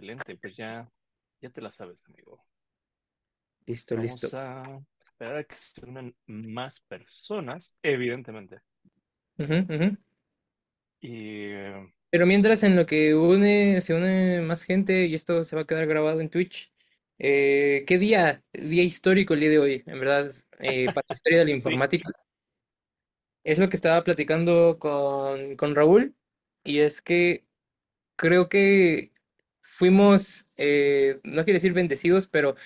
Excelente, pues ya, ya te la sabes, amigo. Listo, Vamos listo. a esperar a que se unan más personas, evidentemente. Pero mientras en lo que une, se une más gente y esto se va a quedar grabado en Twitch, eh, ¿qué día? Día histórico el día de hoy, en verdad, eh, para la historia de la informática. Es lo que estaba platicando con, con Raúl y es que creo que fuimos, eh, no quiero decir bendecidos, pero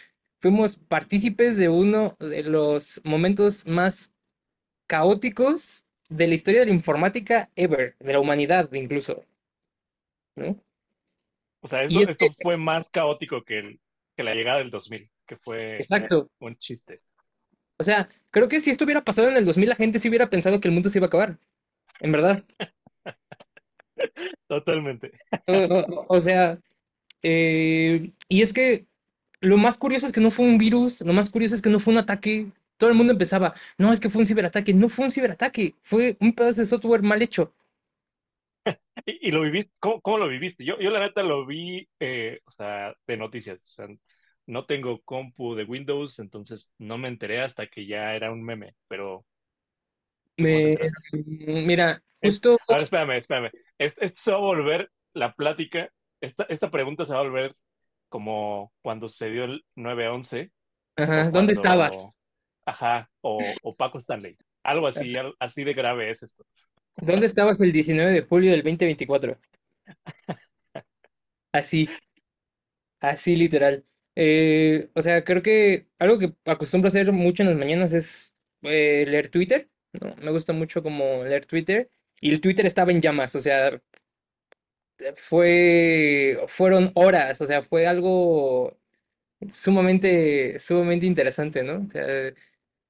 fuimos partícipes de uno de los momentos más caóticos de la historia de la informática ever, de la humanidad incluso. O sea, esto, este fue más caótico que, la llegada del 2000, que fue Exacto. un chiste. O sea, creo que si esto hubiera pasado en el 2000, la gente sí hubiera pensado que el mundo se iba a acabar. En verdad. Totalmente. o sea, eh, y es que lo más curioso es que no fue un virus, lo más curioso es que no fue un ataque. Todo el mundo empezaba, no, es que fue un ciberataque. No fue un ciberataque, fue un pedazo de software mal hecho. ¿Y, lo viviste? ¿Cómo, lo viviste? Yo, yo la neta lo vi, eh, de noticias. no tengo compu de Windows, entonces no me enteré hasta que ya era un meme, pero... Me, mm, mira, justo... a espérame, espérame. Esto, esto se va a volver la plática esta, pregunta se va a volver como cuando sucedió el 9-11. Ajá, ¿dónde estabas? ajá, o, o, Paco Stanley. Algo así, así de grave es esto. ¿Dónde estabas el 19 de julio del 2024? Así, así literal. Eh, o sea, creo que algo que acostumbro a hacer mucho en las mañanas es eh, leer Twitter. ¿no? Me gusta mucho como leer Twitter. Y el Twitter estaba en llamas, o sea, fue, fueron horas, o sea, fue algo sumamente, sumamente interesante, ¿no? O sea,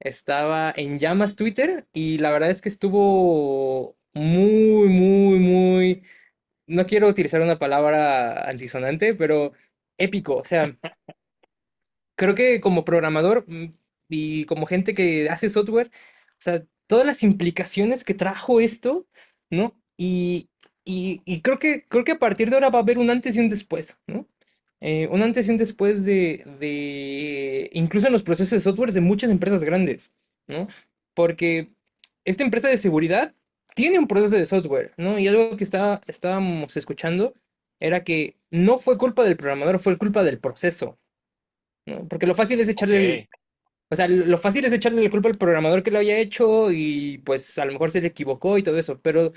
estaba en llamas Twitter y la verdad es que estuvo muy, muy, muy, no quiero utilizar una palabra antisonante, pero épico, o sea, creo que como programador mm, y como gente que hace software, o sea, todas las implicaciones que trajo esto, ¿no? Y, y, creo, que, creo que a partir de ahora va a haber un antes y un después, ¿no? Eh, un antes y un después de, incluso en los procesos de software de muchas empresas grandes, ¿no? Porque esta empresa de seguridad tiene un proceso de software, ¿no? Y algo que está, estábamos escuchando era que no fue culpa del programador, fue culpa del proceso, ¿no? Porque lo fácil es echarle... o sea, lo fácil es echarle la culpa al programador que lo haya hecho y pues a lo mejor se le equivocó y todo eso, pero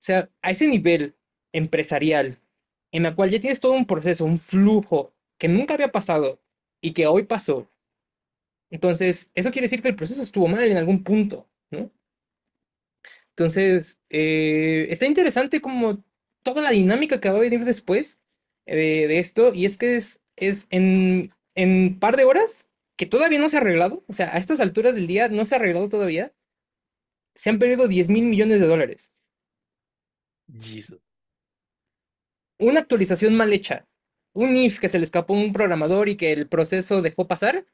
o sea, a ese nivel empresarial, en la cual ya tienes todo un proceso, un flujo que nunca había pasado y que hoy pasó. Entonces, eso quiere decir que el proceso estuvo mal en algún punto, ¿no? Entonces, eh, está interesante como toda la dinámica que va a venir después eh, de, esto, y es que es, en, un par de horas, que todavía no se ha arreglado, o sea, a estas alturas del día no se ha arreglado todavía, se han perdido 10 mil millones de dólares. Una actualización mal hecha. Un if que se le escapó a un programador y que el proceso dejó pasar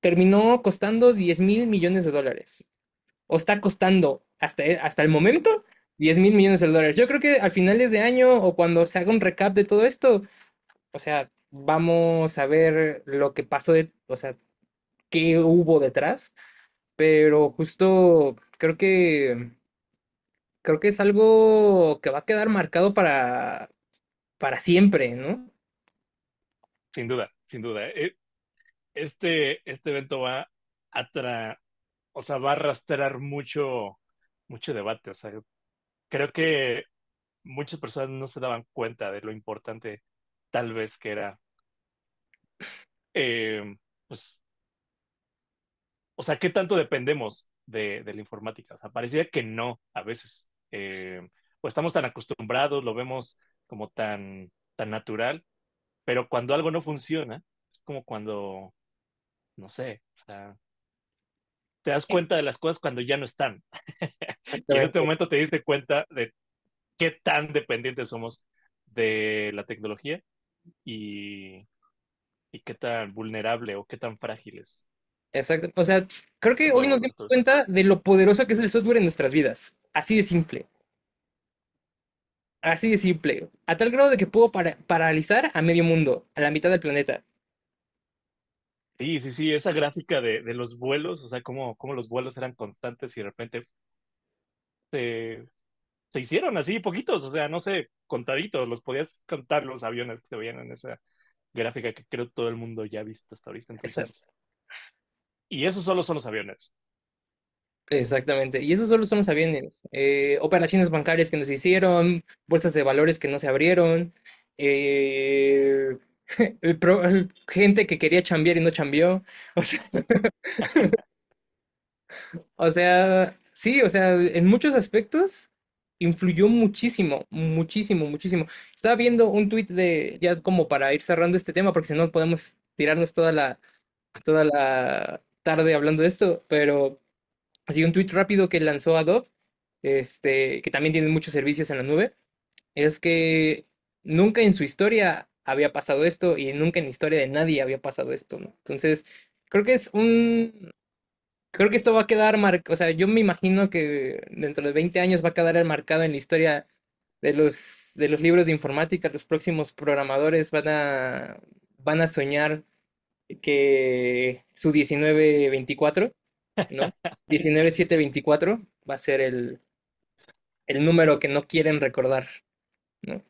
terminó costando 10 mil millones de dólares. O está costando hasta, eh, hasta el momento 10 mil millones de dólares. Yo creo que al finales de año o cuando se haga un recap de todo esto, o sea, vamos a ver lo que pasó, o sea, qué hubo detrás. Pero justo creo que creo que es algo que va a quedar marcado para, para siempre, ¿no? Sin duda, sin duda. Eh, este, este evento va a o sea, va a arrastrar mucho, mucho debate. O sea, creo que muchas personas no se daban cuenta de lo importante tal vez que era em, pues, o sea, ¿qué tanto dependemos de, de, la informática? O sea, parecía que no a veces, o eh, pues estamos tan acostumbrados, lo vemos como tan, tan natural, pero cuando algo no funciona, es como cuando, no sé, te das cuenta de las cosas cuando ya no están. y en este momento te diste cuenta de qué tan dependientes somos de la tecnología y, y qué tan vulnerable o qué tan frágiles. Exacto, o sea, creo que hoy nos dimos cuenta de lo poderoso que es el software en nuestras vidas. Así de simple. Así de simple. A tal grado de que pudo paralizar a medio mundo, a la mitad del planeta. Sí, sí, sí, esa gráfica de, los vuelos, o sea, cómo, cómo, los vuelos eran constantes y de repente se, hicieron así poquitos, o sea, no sé, contaditos, los podías contar los aviones que se veían en esa gráfica que creo todo el mundo ya ha visto hasta ahorita. y esos solo son los aviones. Exactamente, y eso solo son los aviones. Eh, operaciones bancarias que nos hicieron, bolsas de valores que no se abrieron, eh, gente que quería chambear y no chambeó. O sea, sí, o sea, en muchos aspectos influyó muchísimo, muchísimo, muchísimo. Estaba viendo un tuit de, ya como para ir cerrando este tema, porque si no podemos tirarnos toda la, toda la tarde hablando de esto, pero Así un tweet rápido que lanzó Adobe, este, que también tiene muchos servicios en la nube, es que nunca en su historia había pasado esto y nunca en la historia de nadie había pasado esto, Entonces, creo que es un... Creo que esto va a quedar marcado, o sea, yo me imagino que dentro de 20 años va a quedar marcado en la historia de los, de los libros de informática. Los próximos programadores van a, van a soñar que su 1924 ¿no? 19724 va a ser el, número que no quieren recordar, ¿no?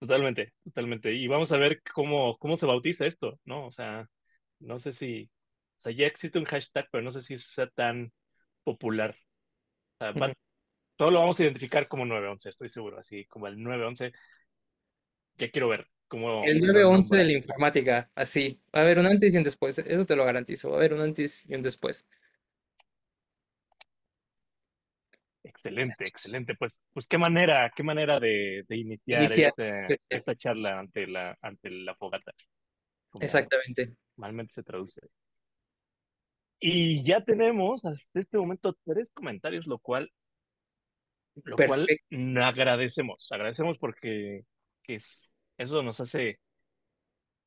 Totalmente, totalmente. Y vamos a ver cómo, cómo se bautiza esto, ¿no? O sea, no sé si, o sea, ya existe un hashtag, pero no sé si sea tan popular. Todo lo vamos a identificar como 911, estoy seguro, así como el 911. Ya quiero ver el El 911 de la informática, así. a ver, un antes y un después, eso te lo garantizo. a ver, un antes y un después. Excelente, excelente. Pues, pues qué manera, qué manera de, iniciar, este, esta charla ante la, ante la fogata. Exactamente. Normalmente se traduce. Y ya tenemos hasta este momento tres comentarios, lo cual, lo agradecemos. Agradecemos porque es, eso nos hace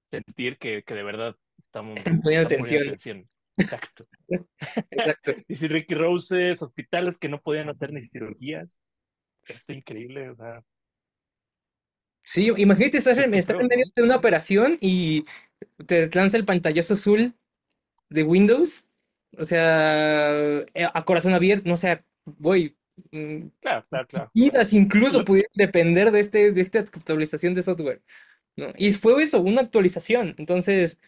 sentir que, de verdad estamos poniendo, atención. Exacto. Exacto. y si Ricky Roses, hospitales que no podían hacer ni cirugías. Está increíble, ¿verdad? Sí, imagínate, estás, en medio de una operación y te lanza el pantallazo azul de Windows. O sea, eh, a corazón abierto, no sé, voy, Mm, claro, claro, claro. incluso pudieron depender de, este, de esta actualización de software. ¿no? Y fue eso, una actualización. Entonces,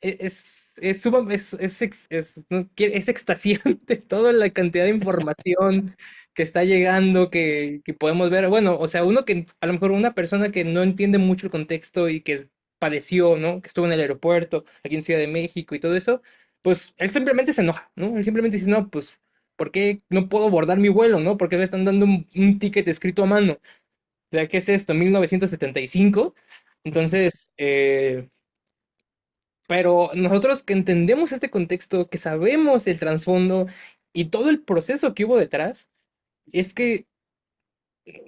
e, es, es, es, es, es extasiante toda la cantidad de información que está llegando, que, que, podemos ver. Bueno, o sea, uno que a lo mejor una persona que no entiende mucho el contexto y que padeció, ¿no? Que estuvo en el aeropuerto, aquí en Ciudad de México y todo eso, pues él simplemente se enoja, ¿no? Él simplemente dice, no, pues ¿por qué no puedo abordar mi vuelo, no? Porque me están dando un, ticket escrito a mano. O sea, ¿qué es esto? 1975. Entonces, eh, pero nosotros que entendemos este contexto, que sabemos el trasfondo y todo el proceso que hubo detrás, es que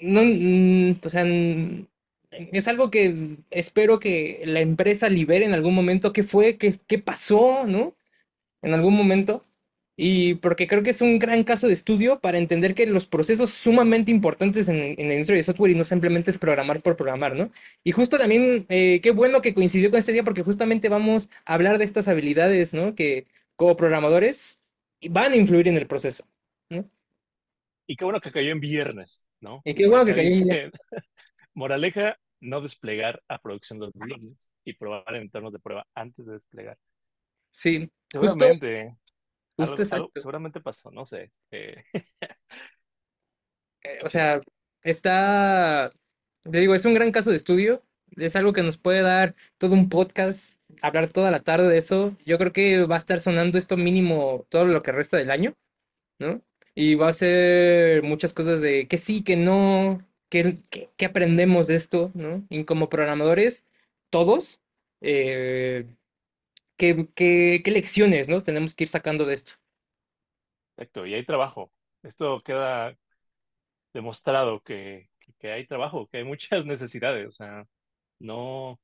no, mm, o sea, mm, es algo que espero que la empresa libere en algún momento qué fue, qué, qué pasó, ¿no? En algún momento y porque creo que es un gran caso de estudio para entender que los procesos sumamente importantes en, el la industria de software y no simplemente es programar por programar, ¿no? Y justo también, eh, qué bueno que coincidió con este día porque justamente vamos a hablar de estas habilidades, ¿no? Que como programadores van a influir en el proceso, ¿no? Y qué bueno que cayó en viernes, ¿no? Y qué bueno que cayó en viernes. Moraleja, no desplegar a producción de los viernes y probar en entornos de prueba antes de desplegar. Sí, justamente es algo, que seguramente pasó, no sé. Eh. Eh, o sea, está, le digo, es un gran caso de estudio, es algo que nos puede dar todo un podcast, hablar toda la tarde de eso. Yo creo que va a estar sonando esto mínimo todo lo que resta del año, ¿no? Y va a ser muchas cosas de que sí, que no, que, aprendemos de esto, ¿no? Y como programadores, todos, eh, qué, lecciones ¿no? tenemos que ir sacando de esto. Exacto, y hay trabajo. Esto queda demostrado que, hay trabajo, que hay muchas necesidades. O sea, no.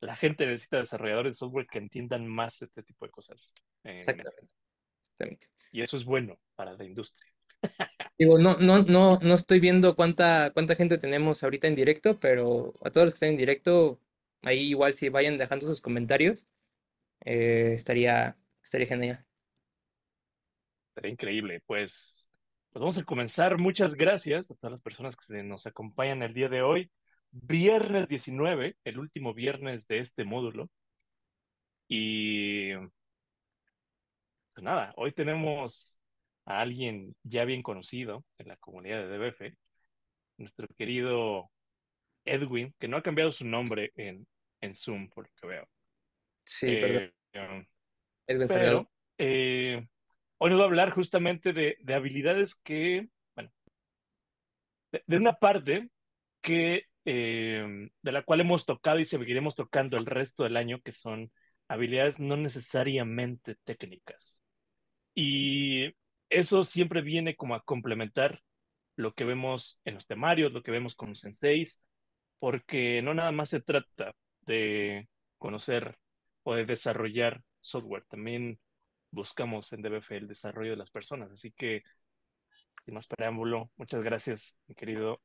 La gente necesita desarrolladores de software que entiendan más este tipo de cosas. Eh, exactamente. Y eso es bueno para la industria. Digo, no, no, no, no estoy viendo cuánta, cuánta gente tenemos ahorita en directo, pero a todos los que están en directo, Ahí igual si vayan dejando sus comentarios, eh, estaría, estaría genial. Estaría increíble. Pues, pues vamos a comenzar. Muchas gracias a todas las personas que nos acompañan el día de hoy. Viernes 19, el último viernes de este módulo. Y pues nada, hoy tenemos a alguien ya bien conocido en la comunidad de DBF, nuestro querido Edwin, que no ha cambiado su nombre en, en Zoom, por lo que veo. Sí, eh, perdón. Um, Edwin pero, eh, hoy nos va a hablar justamente de, habilidades que, bueno, de, una parte que, eh, de la cual hemos tocado y seguiremos tocando el resto del año, que son habilidades no necesariamente técnicas. Y eso siempre viene como a complementar lo que vemos en los temarios, lo que vemos con los senseis, porque no nada más se trata de conocer o de desarrollar software, también buscamos en DBF el desarrollo de las personas. Así que, sin más preámbulo, muchas gracias, mi querido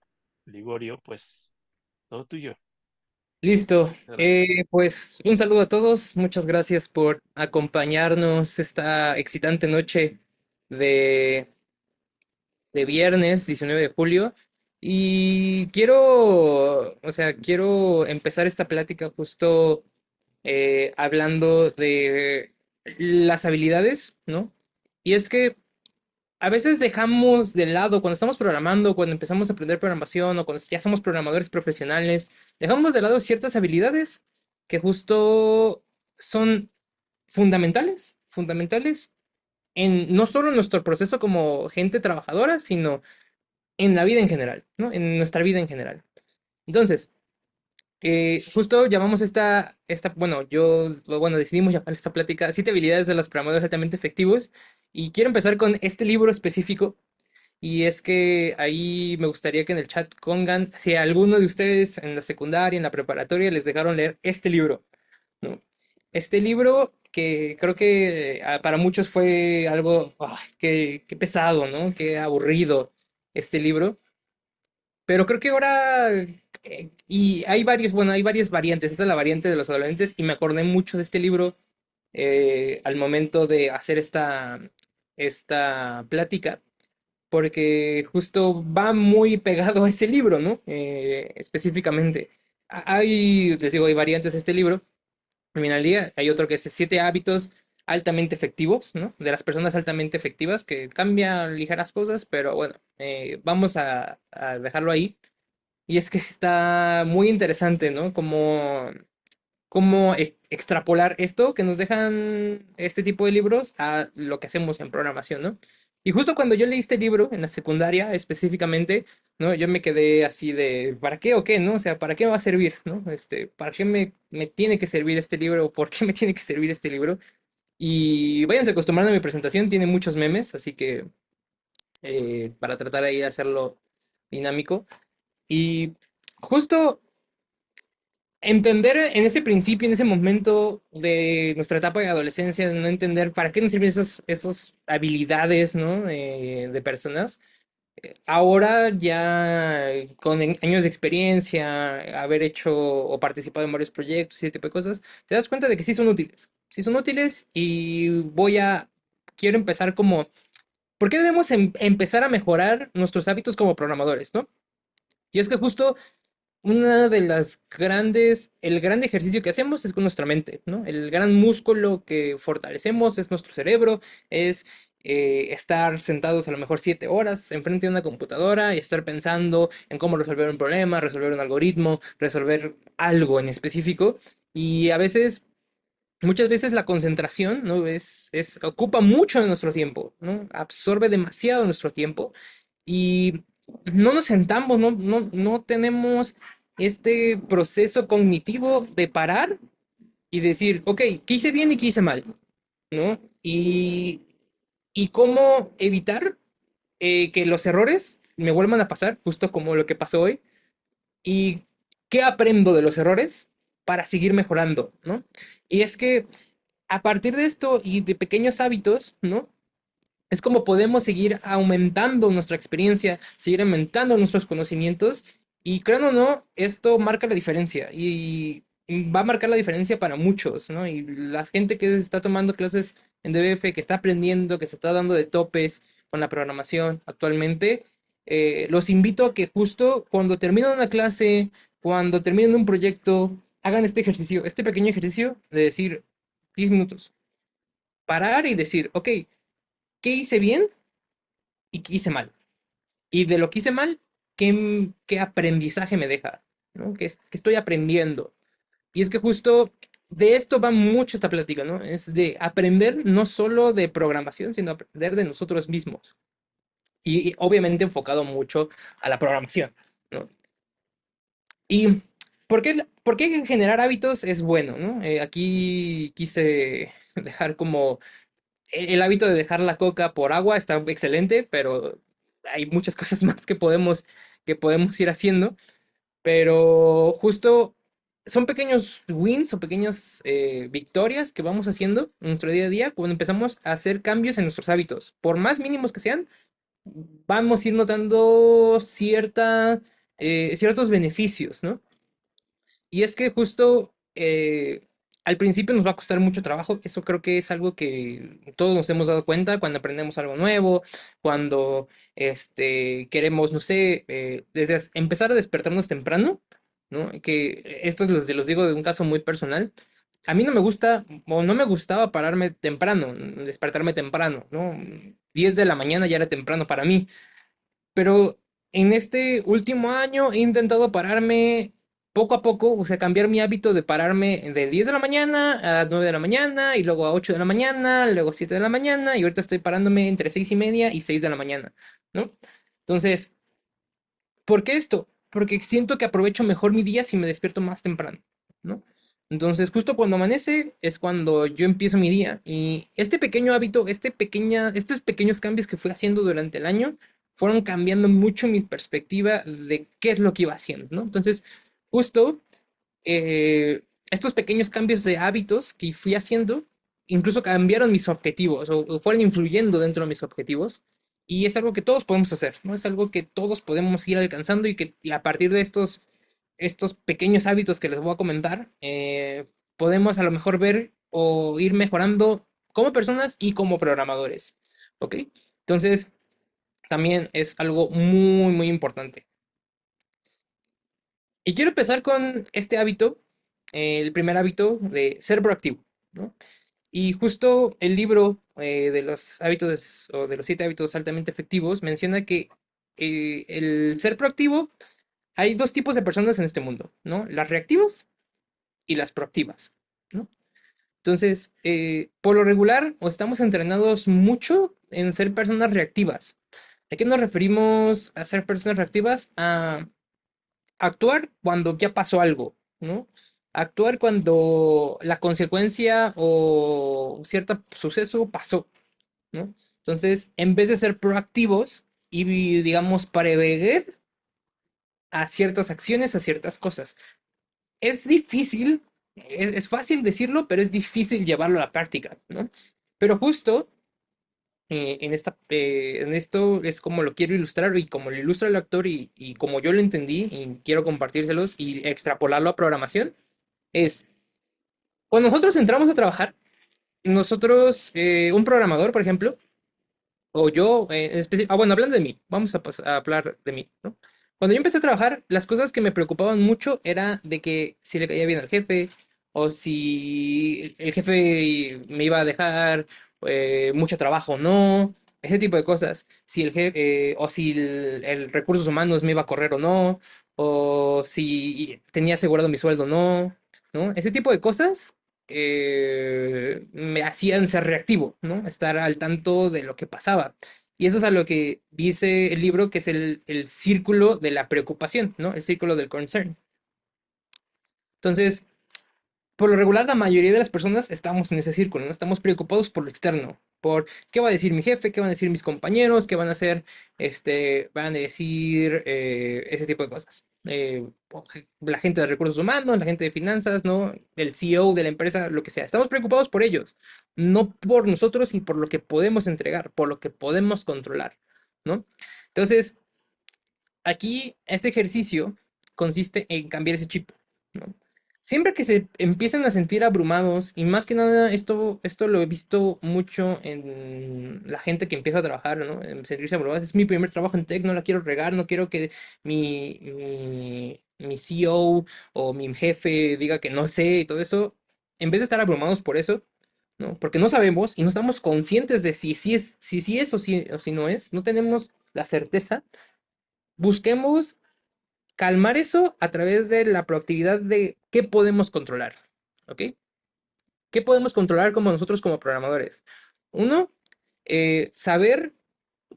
Ligorio, pues todo tuyo. Listo, eh, pues un saludo a todos, muchas gracias por acompañarnos esta excitante noche de, de viernes 19 de julio. Y quiero, o sea, quiero empezar esta plática justo eh, hablando de las habilidades, ¿no? Y es que a veces dejamos de lado, cuando estamos programando, cuando empezamos a aprender programación o cuando ya somos programadores profesionales, dejamos de lado ciertas habilidades que justo son fundamentales, fundamentales en no solo nuestro proceso como gente trabajadora, sino en la vida en general, ¿no? En nuestra vida en general. Entonces, eh, justo llamamos esta, esta, bueno, yo, bueno, decidimos llamar esta plática Siete habilidades de los programadores altamente efectivos. Y quiero empezar con este libro específico. Y es que ahí me gustaría que en el chat pongan si alguno de ustedes en la secundaria, en la preparatoria, les dejaron leer este libro. ¿no? Este libro que creo que eh, para muchos fue algo que, pesado, ¿no? Que aburrido este libro. Pero creo que ahora, eh, y hay varios, bueno, hay varias variantes. Esta es la variante de los adolescentes y me acordé mucho de este libro eh, al momento de hacer esta, esta plática, porque justo va muy pegado a ese libro, ¿no? Eh, específicamente. Hay, les digo, hay variantes de este libro. Al día, hay otro que es Siete hábitos altamente efectivos, ¿no? De las personas altamente efectivas que cambian ligeras cosas, pero bueno, eh, vamos a, dejarlo ahí. Y es que está muy interesante, ¿no? Como, como e-, extrapolar esto que nos dejan este tipo de libros a lo que hacemos en programación, ¿no? Y justo cuando yo leí este libro, en la secundaria específicamente, ¿no? Yo me quedé así de, ¿para qué o qué, no? O sea, ¿para qué me va a servir, no? Este, ¿para qué me, me tiene que servir este libro? ¿Por qué me tiene que servir este libro? Y váyanse acostumbrando a mi presentación, tiene muchos memes, así que eh, para tratar ahí de hacerlo dinámico. Y justo entender en ese principio, en ese momento de nuestra etapa de adolescencia, no entender para qué nos sirven esas habilidades ¿no? Eh, de personas, eh, ahora ya eh, con años de experiencia, haber hecho o participado en varios proyectos y ese tipo de cosas, te das cuenta de que sí son útiles. Sí son útiles y voy a, quiero empezar como, ¿por qué debemos em, empezar a mejorar nuestros hábitos como programadores, no? Y es que justo una de las grandes, el gran ejercicio que hacemos es con nuestra mente, ¿no? El gran músculo que fortalecemos es nuestro cerebro, es eh, estar sentados a lo mejor siete horas enfrente de una computadora y estar pensando en cómo resolver un problema, resolver un algoritmo, resolver algo en específico. Y a veces, muchas veces la concentración, ¿no? Es, es, ocupa mucho de nuestro tiempo, ¿no? Absorbe demasiado nuestro tiempo y no nos sentamos, no, no, tenemos este proceso cognitivo de parar y decir, ok, ¿qué hice bien y qué hice mal? ¿No? Y y cómo evitar eh, que los errores me vuelvan a pasar, justo como lo que pasó hoy, y qué aprendo de los errores para seguir mejorando, ¿no? Y es que a partir de esto y de pequeños hábitos, ¿no? Es como podemos seguir aumentando nuestra experiencia, seguir aumentando nuestros conocimientos y claro o no, esto marca la diferencia y va a marcar la diferencia para muchos, ¿no? Y la gente que está tomando clases en DBF que está aprendiendo, que se está dando de topes con la programación actualmente, eh, los invito a que justo cuando terminen una clase, cuando terminen un proyecto, hagan este ejercicio, este pequeño ejercicio de decir 10 minutos. Parar y decir, ok, ¿qué hice bien y qué hice mal? Y de lo que hice mal, ¿qué, aprendizaje me deja? ¿no? ¿Qué, ¿Qué estoy aprendiendo? Y es que justo de esto va mucho esta plática, ¿no? Es de aprender no solo de programación, sino aprender de nosotros mismos. Y, obviamente enfocado mucho a la programación, ¿no? ¿Y por qué, generar hábitos es bueno, ¿no? Eh, aquí quise dejar como el, hábito de dejar la coca por agua está excelente, pero hay muchas cosas más que podemos, que podemos ir haciendo. Pero justo son pequeños wins o pequeñas eh, victorias que vamos haciendo en nuestro día a día cuando empezamos a hacer cambios en nuestros hábitos. Por más mínimos que sean, vamos a ir notando cierta, eh, ciertos beneficios, ¿no? Y es que justo eh, al principio nos va a costar mucho trabajo, eso creo que es algo que todos nos hemos dado cuenta cuando aprendemos algo nuevo, cuando este, queremos, no sé, desde empezar a despertarnos temprano ¿no? Que eh, esto los, los digo de un caso muy personal. A mí no me gusta, o no me gustaba pararme temprano, mm, despertarme temprano, ¿no? 10 mm, de la mañana ya era temprano para mí. Pero en este último año he intentado pararme poco a poco, o sea, cambiar mi hábito de pararme de 10 de la mañana a 9 de la mañana, y luego a 8 de la mañana, luego a 7 de la mañana, y ahorita estoy parándome entre 6 y media y 6 de la mañana, ¿no? Entonces, ¿por qué esto? porque siento que aprovecho mejor mi día si me despierto más temprano, ¿no? Entonces, justo cuando amanece es cuando yo empiezo mi día. Y este pequeño hábito, este pequeña, estos pequeños cambios que fui haciendo durante el año, fueron cambiando mucho mi perspectiva de qué es lo que iba haciendo, ¿no? Entonces, justo eh, estos pequeños cambios de hábitos que fui haciendo, incluso cambiaron mis objetivos o fueron influyendo dentro de mis objetivos y es algo que todos podemos hacer, ¿no? Es algo que todos podemos ir alcanzando y que a partir de estos, estos pequeños hábitos que les voy a comentar, eh, podemos a lo mejor ver o ir mejorando como personas y como programadores, ¿ok? Entonces, también es algo muy, muy importante. Y quiero empezar con este hábito, el primer hábito de ser proactivo, ¿no? Y justo el libro eh, de los hábitos o de los siete hábitos altamente efectivos, menciona que eh, el ser proactivo, hay dos tipos de personas en este mundo, ¿no? Las reactivas y las proactivas, ¿no? Entonces, eh, por lo regular, o estamos entrenados mucho en ser personas reactivas. ¿A qué nos referimos a ser personas reactivas? A actuar cuando ya pasó algo, ¿no? actuar cuando la consecuencia o cierto suceso pasó, Entonces, en vez de ser proactivos y, digamos, prever a ciertas acciones, a ciertas cosas. Es difícil, es, fácil decirlo, pero es difícil llevarlo a la práctica, Pero justo eh, en, esta, eh, en esto es como lo quiero ilustrar y como lo ilustra el actor y, y como yo lo entendí y quiero compartírselos y extrapolarlo a programación, es, cuando nosotros entramos a trabajar, nosotros, eh, un programador, por ejemplo, o yo, eh, en específico, ah, bueno, hablando de mí, vamos a, hablar de mí, ¿no? Cuando yo empecé a trabajar, las cosas que me preocupaban mucho era de que si le caía bien al jefe, o si el jefe me iba a dejar eh, mucho trabajo o no, ese tipo de cosas, si el jefe, o si el, el recursos humanos me iba a correr o no, o si tenía asegurado mi sueldo o no, ¿no? Ese tipo de cosas eh, me hacían ser reactivo, ¿no? Estar al tanto de lo que pasaba. Y eso es a lo que dice el libro, que es el, el círculo de la preocupación, ¿no? El círculo del concern. Entonces, por lo regular, la mayoría de las personas estamos en ese círculo, ¿no? Estamos preocupados por lo externo, por qué va a decir mi jefe, qué van a decir mis compañeros, qué van a hacer, este, van a decir eh, ese tipo de cosas. Eh, la gente de recursos humanos, la gente de finanzas, ¿no? El CEO de la empresa, lo que sea. Estamos preocupados por ellos, no por nosotros y por lo que podemos entregar, por lo que podemos controlar, ¿no? Entonces, aquí este ejercicio consiste en cambiar ese chip, ¿no? siempre que se empiezan a sentir abrumados, y más que nada esto, esto lo he visto mucho en la gente que empieza a trabajar, ¿no? En sentirse abrumados, es mi primer trabajo en tech, no la quiero regar, no quiero que mi, mi, CEO o mi jefe diga que no sé y todo eso, en vez de estar abrumados por eso, ¿no? Porque no sabemos y no estamos conscientes de si sí si es, si, si es o si, o si no es, no tenemos la certeza, busquemos calmar eso a través de la proactividad de ¿Qué podemos controlar? ¿Ok? ¿Qué podemos controlar como nosotros como programadores? Uno, eh, saber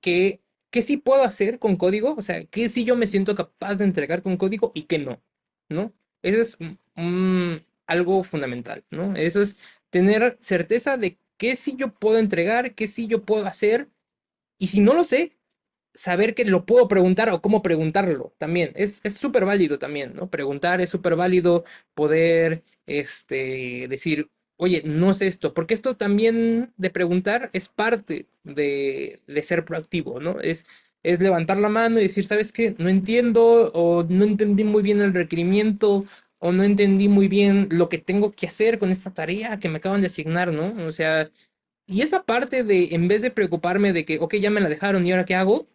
que, que sí puedo hacer con código, o sea, qué sí yo me siento capaz de entregar con código y qué no, ¿no? Eso es algo fundamental, ¿no? Eso es tener certeza de qué sí yo puedo entregar, qué sí yo puedo hacer, y si no lo sé, saber que lo puedo preguntar o cómo preguntarlo también. Es súper válido también, ¿no? Preguntar es súper válido, poder este, decir, oye, no sé esto, porque esto también de preguntar es parte de, ser proactivo, ¿no? Es, es levantar la mano y decir, ¿sabes qué? No entiendo o no entendí muy bien el requerimiento o no entendí muy bien lo que tengo que hacer con esta tarea que me acaban de asignar, ¿no? O sea, y esa parte de, en vez de preocuparme de que, ok, ya me la dejaron y ahora qué hago,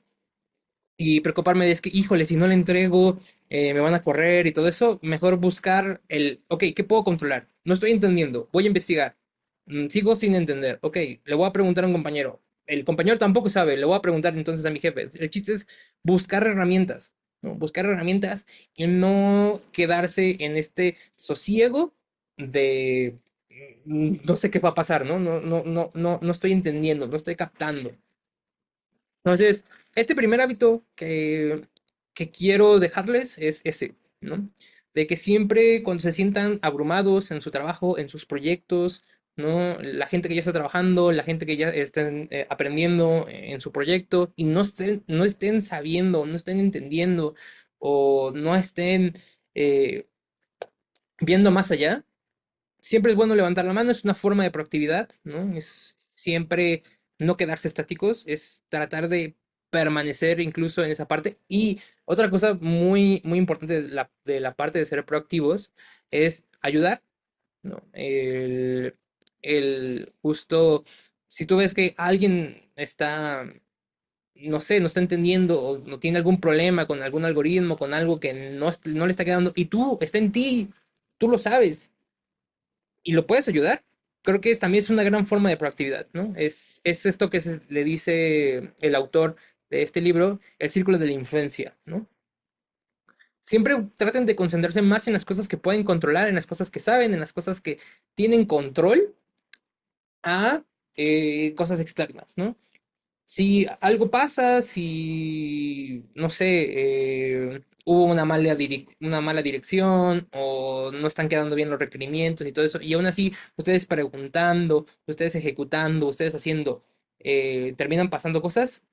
y preocuparme de es que, híjole, si no le entrego, eh, me van a correr y todo eso, mejor buscar el, ok, ¿qué puedo controlar? No estoy entendiendo, voy a investigar, mm, sigo sin entender, ok, le voy a preguntar a un compañero, el compañero tampoco sabe, le voy a preguntar entonces a mi jefe. El chiste es buscar herramientas, ¿no? buscar herramientas y no quedarse en este sosiego de mm, no sé qué va a pasar, ¿no? No, no, no, no, no estoy entendiendo, no estoy captando. Entonces, este primer hábito que, quiero dejarles es ese, ¿no? De que siempre cuando se sientan abrumados en su trabajo, en sus proyectos, ¿no? La gente que ya está trabajando, la gente que ya está eh, aprendiendo en su proyecto y no estén, no estén sabiendo, no estén entendiendo o no estén eh, viendo más allá, siempre es bueno levantar la mano, es una forma de proactividad, ¿no? Es siempre no quedarse estáticos, es tratar de permanecer incluso en esa parte. Y otra cosa muy, muy importante de la, parte de ser proactivos es ayudar. El, justo, si tú ves que alguien está, no sé, no está entendiendo o no tiene algún problema con algún algoritmo, con algo que no, le está quedando, y tú, está en ti, tú lo sabes y lo puedes ayudar, creo que también es una gran forma de proactividad, ¿no? Es, es esto que le dice el autor de este libro, el círculo de la influencia, ¿no? Siempre traten de concentrarse más en las cosas que pueden controlar, en las cosas que saben, en las cosas que tienen control, a eh, cosas externas, ¿no? Si algo pasa, si, no sé, eh, hubo una mala, una mala dirección o no están quedando bien los requerimientos y todo eso, y aún así ustedes preguntando, ustedes ejecutando, ustedes haciendo, eh, terminan pasando cosas,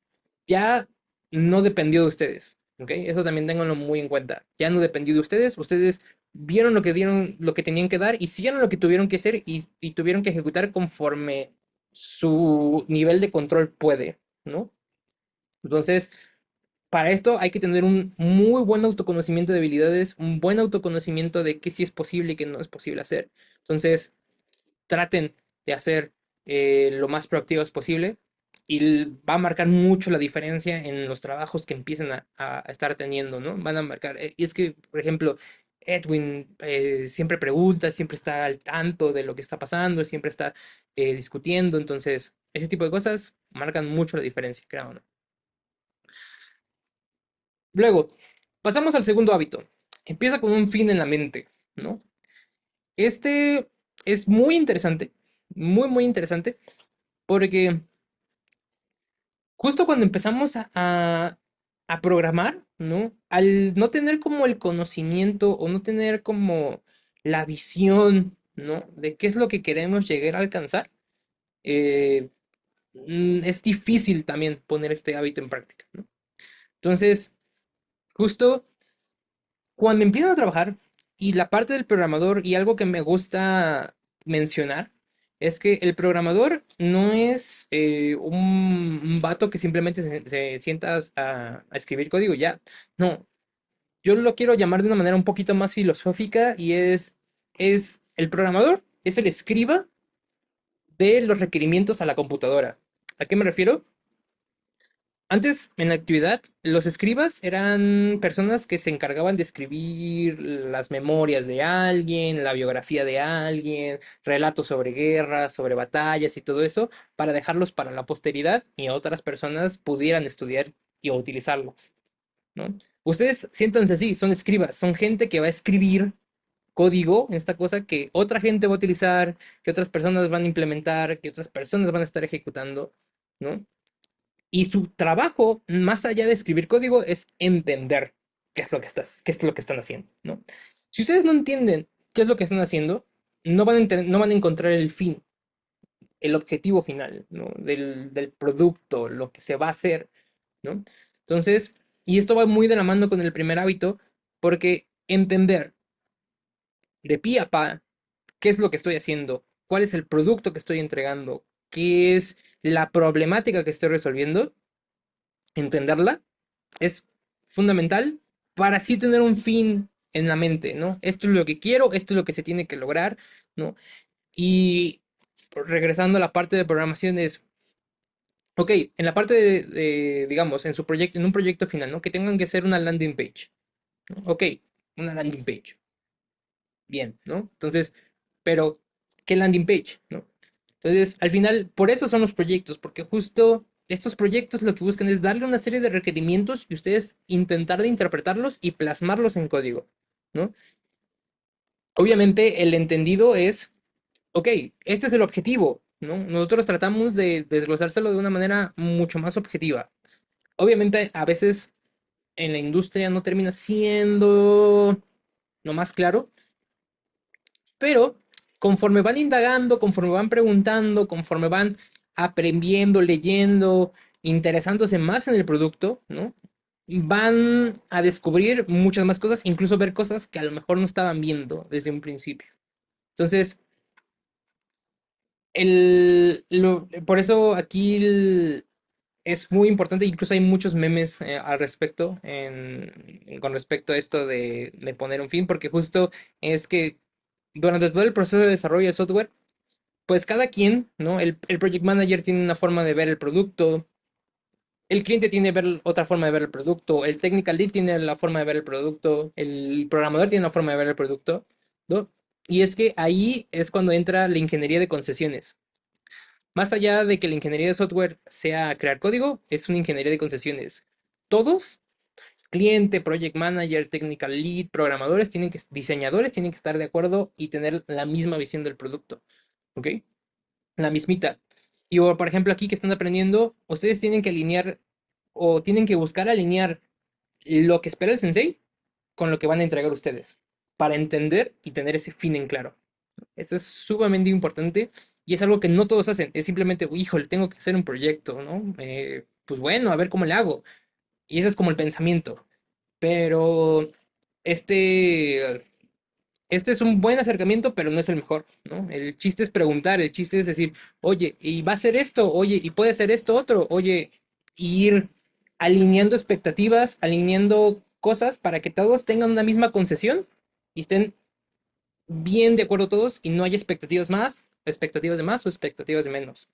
ya no dependió de ustedes. ¿ok? Eso también tenganlo muy en cuenta. Ya no dependió de ustedes. Ustedes vieron lo que dieron, lo que tenían que dar, y hicieron lo que tuvieron que hacer y, tuvieron que ejecutar conforme su nivel de control puede, ¿no? Entonces, para esto hay que tener un muy buen autoconocimiento de habilidades, un buen autoconocimiento de qué sí es posible y qué no es posible hacer. Entonces, traten de hacer eh, lo más proactivos posible, y va a marcar mucho la diferencia en los trabajos que empiezan a, estar teniendo, ¿no? Van a marcar, eh, y es que, por ejemplo, Edwin eh, siempre pregunta, siempre está al tanto de lo que está pasando, siempre está eh, discutiendo, entonces ese tipo de cosas marcan mucho la diferencia, creo, ¿no? Luego, pasamos al segundo hábito. Empieza con un fin en la mente, ¿no? Este es muy interesante, muy, muy interesante, porque justo cuando empezamos a, programar, ¿no? Al no tener como el conocimiento o no tener como la visión, ¿no? De qué es lo que queremos llegar a alcanzar, eh, mm, es difícil también poner este hábito en práctica, Entonces, justo cuando empiezo a trabajar, y la parte del programador, y algo que me gusta mencionar, es que el programador no es eh, un, vato que simplemente se, sienta a, a, escribir código, ya. No. Yo lo quiero llamar de una manera un poquito más filosófica y es, es el programador, es el escriba de los requerimientos a la computadora. ¿A qué me refiero? Antes, en la actividad, los escribas eran personas que se encargaban de escribir las memorias de alguien, la biografía de alguien, relatos sobre guerras, sobre batallas y todo eso, para dejarlos para la posteridad y otras personas pudieran estudiar y utilizarlos. ¿no? Ustedes siéntanse así, son escribas, son gente que va a escribir código, en esta cosa que otra gente va a utilizar, que otras personas van a implementar, que otras personas van a estar ejecutando, ¿no? Y su trabajo, más allá de escribir código, es entender qué es lo que, estás, qué es lo que están haciendo, ¿no? Si ustedes no entienden qué es lo que están haciendo, no van a, no van a encontrar el fin, el objetivo final, ¿no? Del, producto, lo que se va a hacer, ¿no? Entonces, y esto va muy de la mano con el primer hábito, porque entender de pie a pa qué es lo que estoy haciendo, cuál es el producto que estoy entregando, qué es la problemática que estoy resolviendo, entenderla, es fundamental para así tener un fin en la mente, ¿no? Esto es lo que quiero, esto es lo que se tiene que lograr, ¿no? Y regresando a la parte de programación es, ok, en la parte de, digamos, en, su proyecto, en un proyecto final, ¿no? Que tengan que ser una landing page. Ok, una landing page. Bien, ¿no? Entonces, pero, ¿qué landing page? ¿No? Entonces, al final, por eso son los proyectos, porque justo estos proyectos lo que buscan es darle una serie de requerimientos y ustedes intentar de interpretarlos y plasmarlos en código, ¿no? Obviamente el entendido es, ok, este es el objetivo, ¿no? Nosotros tratamos de desglosárselo de una manera mucho más objetiva. Obviamente a veces en la industria no termina siendo lo más claro, pero conforme van indagando, conforme van preguntando, conforme van aprendiendo, leyendo, interesándose más en el producto, ¿no? Van a descubrir muchas más cosas, incluso ver cosas que a lo mejor no estaban viendo desde un principio. Entonces, por eso aquí es muy importante, incluso hay muchos memes eh, al respecto, con respecto a esto de, poner un fin, porque justo es que durante todo el proceso de desarrollo de software, pues cada quien, ¿no? El, project manager tiene una forma de ver el producto, el cliente tiene otra forma de ver el producto, el technical lead tiene la forma de ver el producto, el programador tiene una forma de ver el producto, ¿no? Y es que ahí es cuando entra la ingeniería de concesiones. Más allá de que la ingeniería de software sea crear código, es una ingeniería de concesiones. Todos cliente, project manager, technical lead, programadores, tienen que, diseñadores tienen que estar de acuerdo y tener la misma visión del producto. ¿Ok? La mismita. Y por ejemplo, aquí que están aprendiendo, ustedes tienen que alinear o tienen que buscar alinear lo que espera el sensei con lo que van a entregar ustedes para entender y tener ese fin en claro. Eso es sumamente importante y es algo que no todos hacen. Es simplemente, hijo, le tengo que hacer un proyecto, ¿no? Eh, pues bueno, a ver cómo le hago. Y ese es como el pensamiento. Pero este, este es un buen acercamiento, pero no es el mejor, El chiste es preguntar, el chiste es decir, oye, y va a ser esto, oye, y puede ser esto otro, oye, ir alineando expectativas, alineando cosas para que todos tengan una misma concesión y estén bien de acuerdo todos y no haya expectativas más, expectativas de más o expectativas de menos.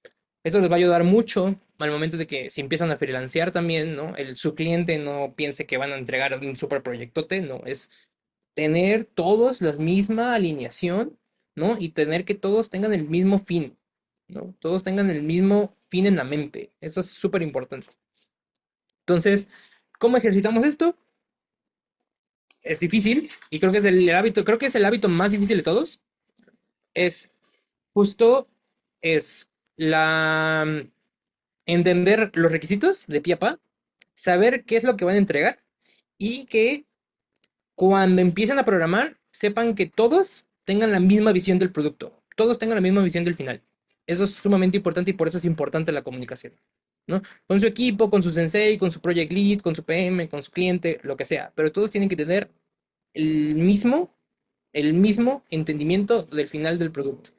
Eso les va a ayudar mucho al momento de que si empiezan a freelancear también, ¿no? El, su cliente no piense que van a entregar un super proyectote, no, es tener todos la misma alineación, ¿no? Y tener que todos tengan el mismo fin, ¿no? Todos tengan el mismo fin en la mente. Eso es súper importante. Entonces, ¿cómo ejercitamos esto? Es difícil y creo que es el hábito, creo que es el hábito más difícil de todos. Es justo es la, entender los requisitos de Piapa, saber qué es lo que van a entregar y que cuando empiecen a programar sepan que todos tengan la misma visión del producto, todos tengan la misma visión del final. Eso es sumamente importante y por eso es importante la comunicación. ¿no? Con su equipo, con su sensei, con su project lead, con su PM, con su cliente, lo que sea. Pero todos tienen que tener el mismo, el mismo entendimiento del final del producto.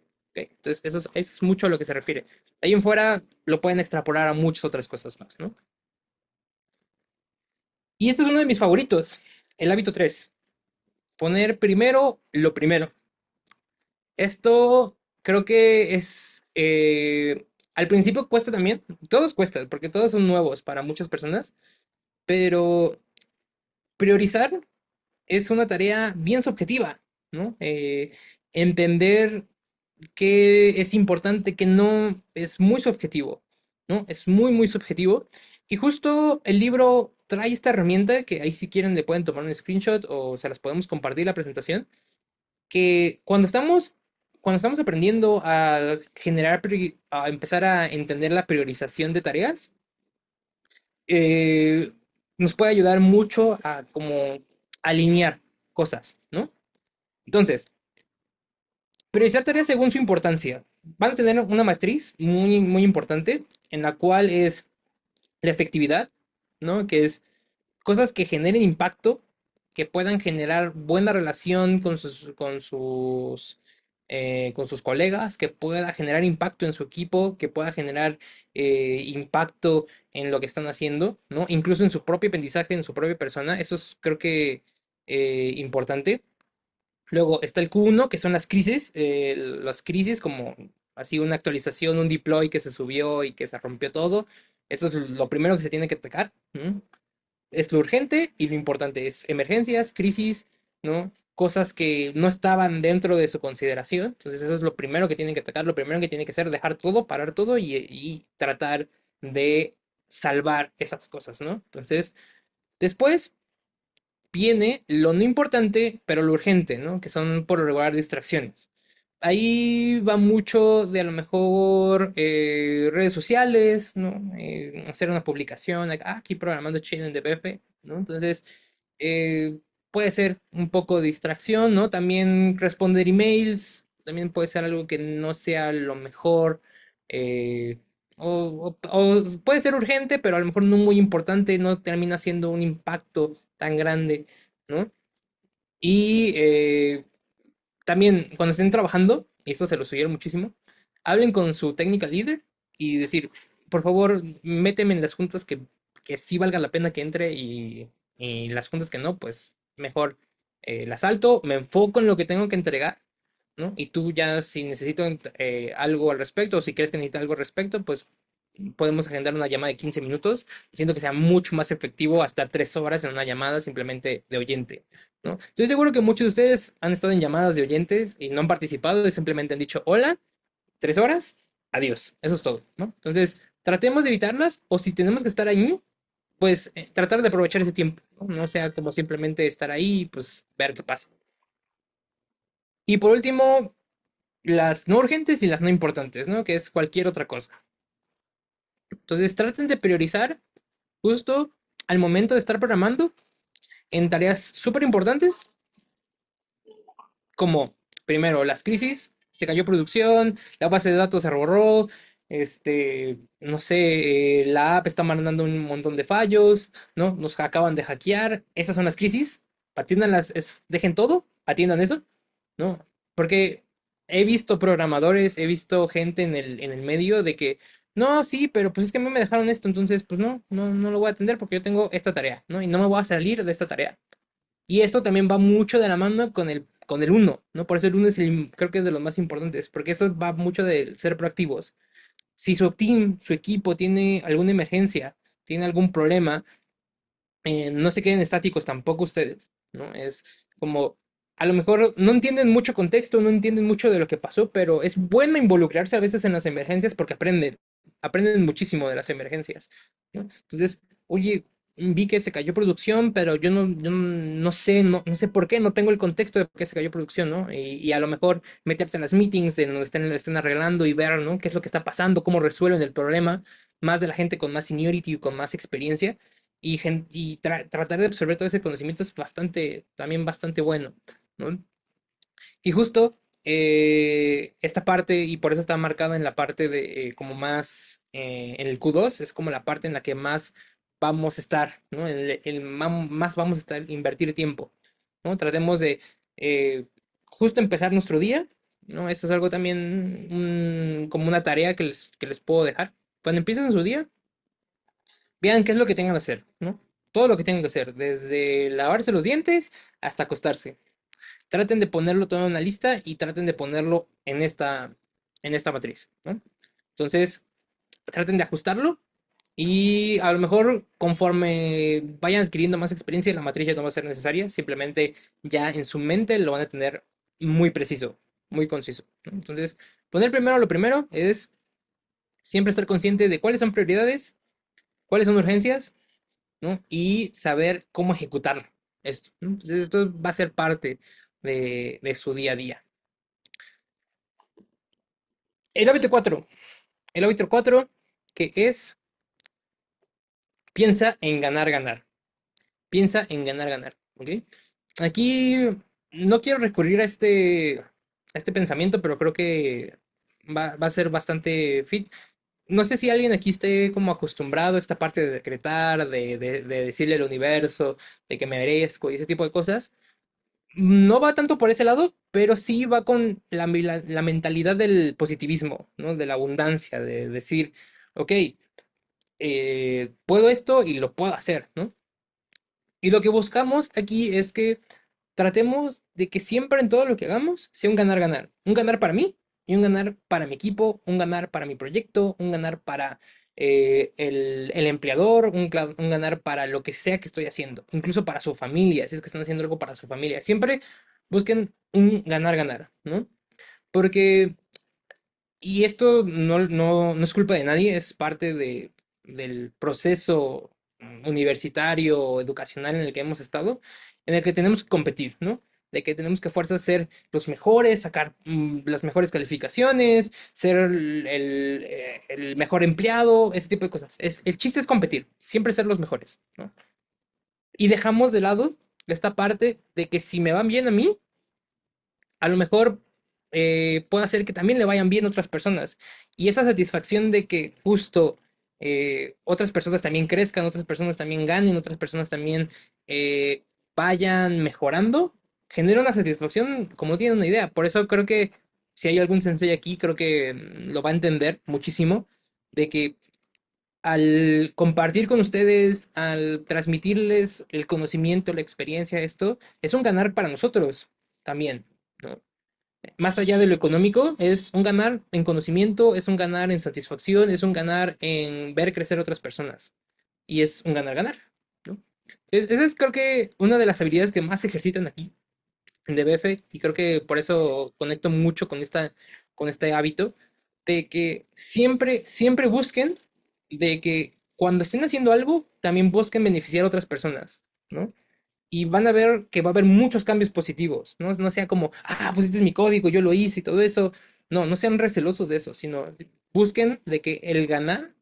Entonces, eso es, mucho a lo que se refiere. Ahí en fuera lo pueden extrapolar a muchas otras cosas más, ¿no? Y este es uno de mis favoritos, el hábito 3. Poner primero lo primero. Esto creo que es... Eh, al principio cuesta también, todos cuestan, porque todos son nuevos para muchas personas, pero priorizar es una tarea bien subjetiva, ¿no? Eh, entender que es importante, que no es muy subjetivo, ¿no? Es muy, muy subjetivo. Y justo el libro trae esta herramienta que ahí si quieren le pueden tomar un screenshot o se las podemos compartir la presentación, que cuando estamos, cuando estamos aprendiendo a generar, a empezar a entender la priorización de tareas, eh, nos puede ayudar mucho a como alinear cosas, ¿no? Entonces, Priorizar tareas según su importancia. Van a tener una matriz muy, muy importante en la cual es la efectividad, ¿no? Que es cosas que generen impacto, que puedan generar buena relación con sus, con sus, eh, con sus colegas, que pueda generar impacto en su equipo, que pueda generar eh, impacto en lo que están haciendo, ¿no? Incluso en su propio aprendizaje, en su propia persona. Eso es, creo que, eh, importante. Luego está el Q1, que son las crisis, eh, las crisis como así una actualización, un deploy que se subió y que se rompió todo. Eso es lo primero que se tiene que atacar. Es lo urgente y lo importante es emergencias, crisis, ¿no? cosas que no estaban dentro de su consideración. Entonces eso es lo primero que tienen que atacar, lo primero que tiene que ser dejar todo, parar todo y, y tratar de salvar esas cosas, ¿no? Entonces, después viene lo no importante, pero lo urgente, ¿no? Que son por lo regular distracciones. Ahí va mucho de a lo mejor eh, redes sociales, ¿no? Eh, hacer una publicación, ah, aquí programando chile en DPF, ¿no? Entonces, eh, puede ser un poco distracción, ¿no? También responder emails, también puede ser algo que no sea lo mejor. O, o, puede ser urgente, pero a lo mejor no muy importante, no termina siendo un impacto tan grande, ¿no? Y eh, también cuando estén trabajando, y eso se lo sugiero muchísimo, hablen con su técnica líder y decir, por favor, méteme en las juntas que, que sí valga la pena que entre y, las juntas que no, pues mejor eh, las salto, me enfoco en lo que tengo que entregar, ¿no? Y tú ya si necesito eh, algo al respecto o si crees que necesita algo al respecto, pues podemos agendar una llamada de 15 minutos, siento que sea mucho más efectivo hasta tres horas en una llamada simplemente de oyente. ¿no? Estoy seguro que muchos de ustedes han estado en llamadas de oyentes y no han participado y simplemente han dicho hola, tres horas, adiós. Eso es todo. ¿no? Entonces, tratemos de evitarlas o si tenemos que estar ahí, pues eh, tratar de aprovechar ese tiempo. ¿no? sea como simplemente estar ahí y pues ver qué pasa. Y por último, las no urgentes y las no importantes, ¿no? Que es cualquier otra cosa. Entonces traten de priorizar justo al momento de estar programando en tareas súper importantes, como primero las crisis, se cayó producción, la base de datos se borró, este, no sé, eh, la app está mandando un montón de fallos, ¿no? Nos acaban de hackear, esas son las crisis, atiéndanlas, es, dejen todo, atiendan eso, ¿no? Porque he visto programadores, he visto gente en el, en el medio de que no, sí, pero pues es que a mí me dejaron esto, entonces pues no, no, no lo voy a atender porque yo tengo esta tarea, ¿no? Y no me voy a salir de esta tarea. Y eso también va mucho de la mano con el, con el uno, ¿no? Por eso el uno es el, creo que es de los más importantes, porque eso va mucho de ser proactivos. Si su team, su equipo tiene alguna emergencia, tiene algún problema, eh, no se queden estáticos tampoco ustedes, ¿no? Es como, a lo mejor no entienden mucho contexto, no entienden mucho de lo que pasó, pero es bueno involucrarse a veces en las emergencias porque aprenden aprenden muchísimo de las emergencias. Entonces, oye, vi que se cayó producción, pero yo no, sé, no, sé por qué, no tengo el contexto de por qué se cayó producción, ¿no? Y, a lo mejor meterte en las meetings en donde estén, estén arreglando y ver, ¿no? ¿Qué es lo que está pasando? ¿Cómo resuelven el problema? Más de la gente con más seniority y con más experiencia. Y, y tratar de absorber todo ese conocimiento es bastante, también bastante bueno, ¿no? Y justo eh, esta parte, y por eso está marcada en la parte de eh, como más, eh, en el Q2, es como la parte en la que más vamos a estar, ¿no? El, el más vamos a estar, invertir tiempo, ¿no? Tratemos de justo empezar nuestro día, ¿no? Eso es algo también como una tarea que les, que les puedo dejar. Cuando empiecen su día, vean qué es lo que tengan que hacer, ¿no? Todo lo que tengan que hacer, desde lavarse los dientes hasta acostarse, Traten de ponerlo todo en una lista y traten de ponerlo en esta, en esta matriz. Entonces, traten de ajustarlo y a lo mejor conforme vayan adquiriendo más experiencia, la matriz ya no va a ser necesaria. Simplemente ya en su mente lo van a tener muy preciso, muy conciso. Entonces, poner primero lo primero es siempre estar consciente de cuáles son prioridades, cuáles son urgencias y saber cómo ejecutarlo esto. va a ser parte de, su día a día. El hábito 4. El hábito 4 que es piensa en ganar, ganar. Piensa en ganar, ganar. Aquí no quiero recurrir a este, a este pensamiento, pero creo que va, va a ser bastante fit no sé si alguien aquí esté como acostumbrado a esta parte de decretar, de, decirle al universo, de que me merezco y ese tipo de cosas. No va tanto por ese lado, pero sí va con la, mentalidad del positivismo, ¿no? de la abundancia, de decir, ok, eh, puedo esto y lo puedo hacer. Y lo que buscamos aquí es que tratemos de que siempre en todo lo que hagamos sea un ganar-ganar. Un ganar para mí y un ganar para mi equipo, un ganar para mi proyecto, un ganar para eh, el, empleador, un, ganar para lo que sea que estoy haciendo, incluso para su familia, si es que están haciendo algo para su familia. Siempre busquen un ganar-ganar, ¿no? Porque, y esto no, no, es culpa de nadie, es parte de, del proceso mm, universitario o educacional en el que hemos estado, en el que tenemos que competir, ¿no? de que tenemos que a ser los mejores, sacar mm, las mejores calificaciones, ser eh, el, mejor empleado, ese tipo de cosas. Es, el chiste es competir, siempre ser los mejores. ¿no? Y dejamos de lado esta parte de que si me van bien a mí, a lo mejor eh, puede hacer que también le vayan bien otras personas. Y esa satisfacción de que justo eh, otras personas también crezcan, otras personas también ganen, otras personas también eh, vayan mejorando, genera una satisfacción como tiene una idea. Por eso creo que si hay algún sensei aquí, creo que mm, lo va a entender muchísimo, de que al compartir con ustedes, al transmitirles el conocimiento, la experiencia, esto, es un ganar para nosotros también, Más allá de lo económico, es un ganar en conocimiento, es un ganar en satisfacción, es un ganar en ver crecer otras personas. Y es un ganar-ganar, Esa es creo que una de las habilidades que más ejercitan aquí, de BF y creo que por eso conecto mucho con, esta, con este hábito de que siempre, siempre busquen de que cuando estén haciendo algo, también busquen beneficiar a otras personas, ¿no? Y van a ver que va a haber muchos cambios positivos, ¿no? No sea como, ah, pues este es mi código, yo lo hice y todo eso. No, no sean recelosos de eso, sino busquen de que el ganar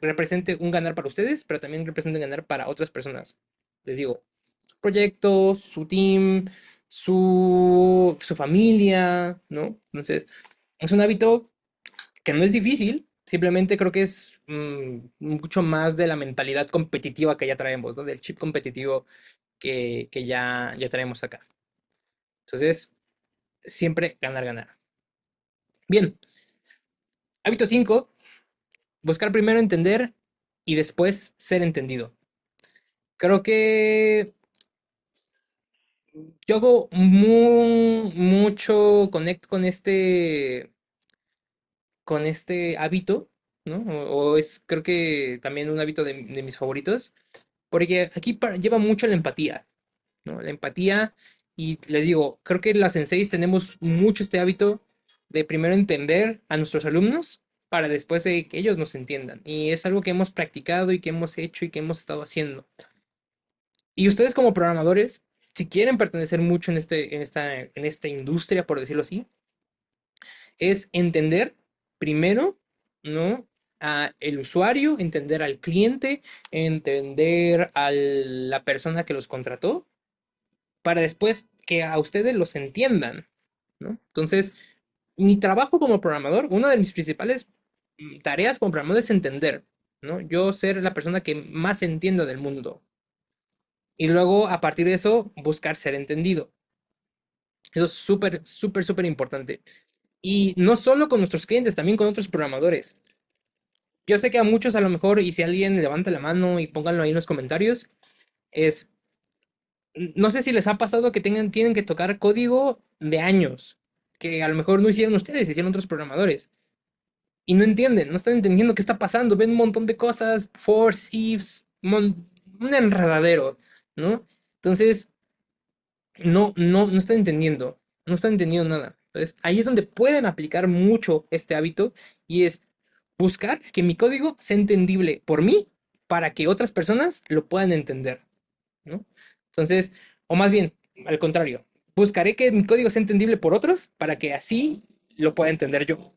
represente un ganar para ustedes, pero también represente un ganar para otras personas. Les digo, proyectos, su team, su, familia, ¿no? Entonces, es un hábito que no es difícil, simplemente creo que es mm, mucho más de la mentalidad competitiva que ya traemos, ¿no? Del chip competitivo que, ya, ya traemos acá. Entonces, siempre ganar, ganar. Bien. Hábito 5. Buscar primero entender y después ser entendido. Creo que yo hago mucho connect con este, con este hábito, ¿no? O, es creo que también un hábito de, mis favoritos, porque aquí lleva mucho la empatía, ¿no? La empatía, y le digo, creo que las senseis tenemos mucho este hábito de primero entender a nuestros alumnos para después de que ellos nos entiendan. Y es algo que hemos practicado y que hemos hecho y que hemos estado haciendo. Y ustedes como programadores si quieren pertenecer mucho este, en, esta, industria, por decirlo así, es entender primero, ¿no? el usuario, entender al cliente, entender a la persona que los contrató, para después que a ustedes los entiendan, Entonces, mi trabajo como programador, una de mis principales mm, tareas como programador es entender, ¿no? Yo ser la persona que más entienda del mundo, y luego, a partir de eso, buscar ser entendido. Eso es súper, súper, súper importante. Y no solo con nuestros clientes, también con otros programadores. Yo sé que a muchos a lo mejor, y si alguien levanta la mano y pónganlo ahí en los comentarios, es, no sé si les ha pasado que tengan, tienen que tocar código de años, que a lo mejor no hicieron ustedes, hicieron otros programadores. Y no entienden, no están entendiendo qué está pasando, ven un montón de cosas, force, ifs, un enredadero. Entonces, no, no, no están entendiendo, no están entendiendo nada. Entonces, ahí es donde pueden aplicar mucho este hábito y es buscar que mi código sea entendible por mí para que otras personas lo puedan entender, Entonces, o más bien, al contrario, buscaré que mi código sea entendible por otros para que así lo pueda entender yo.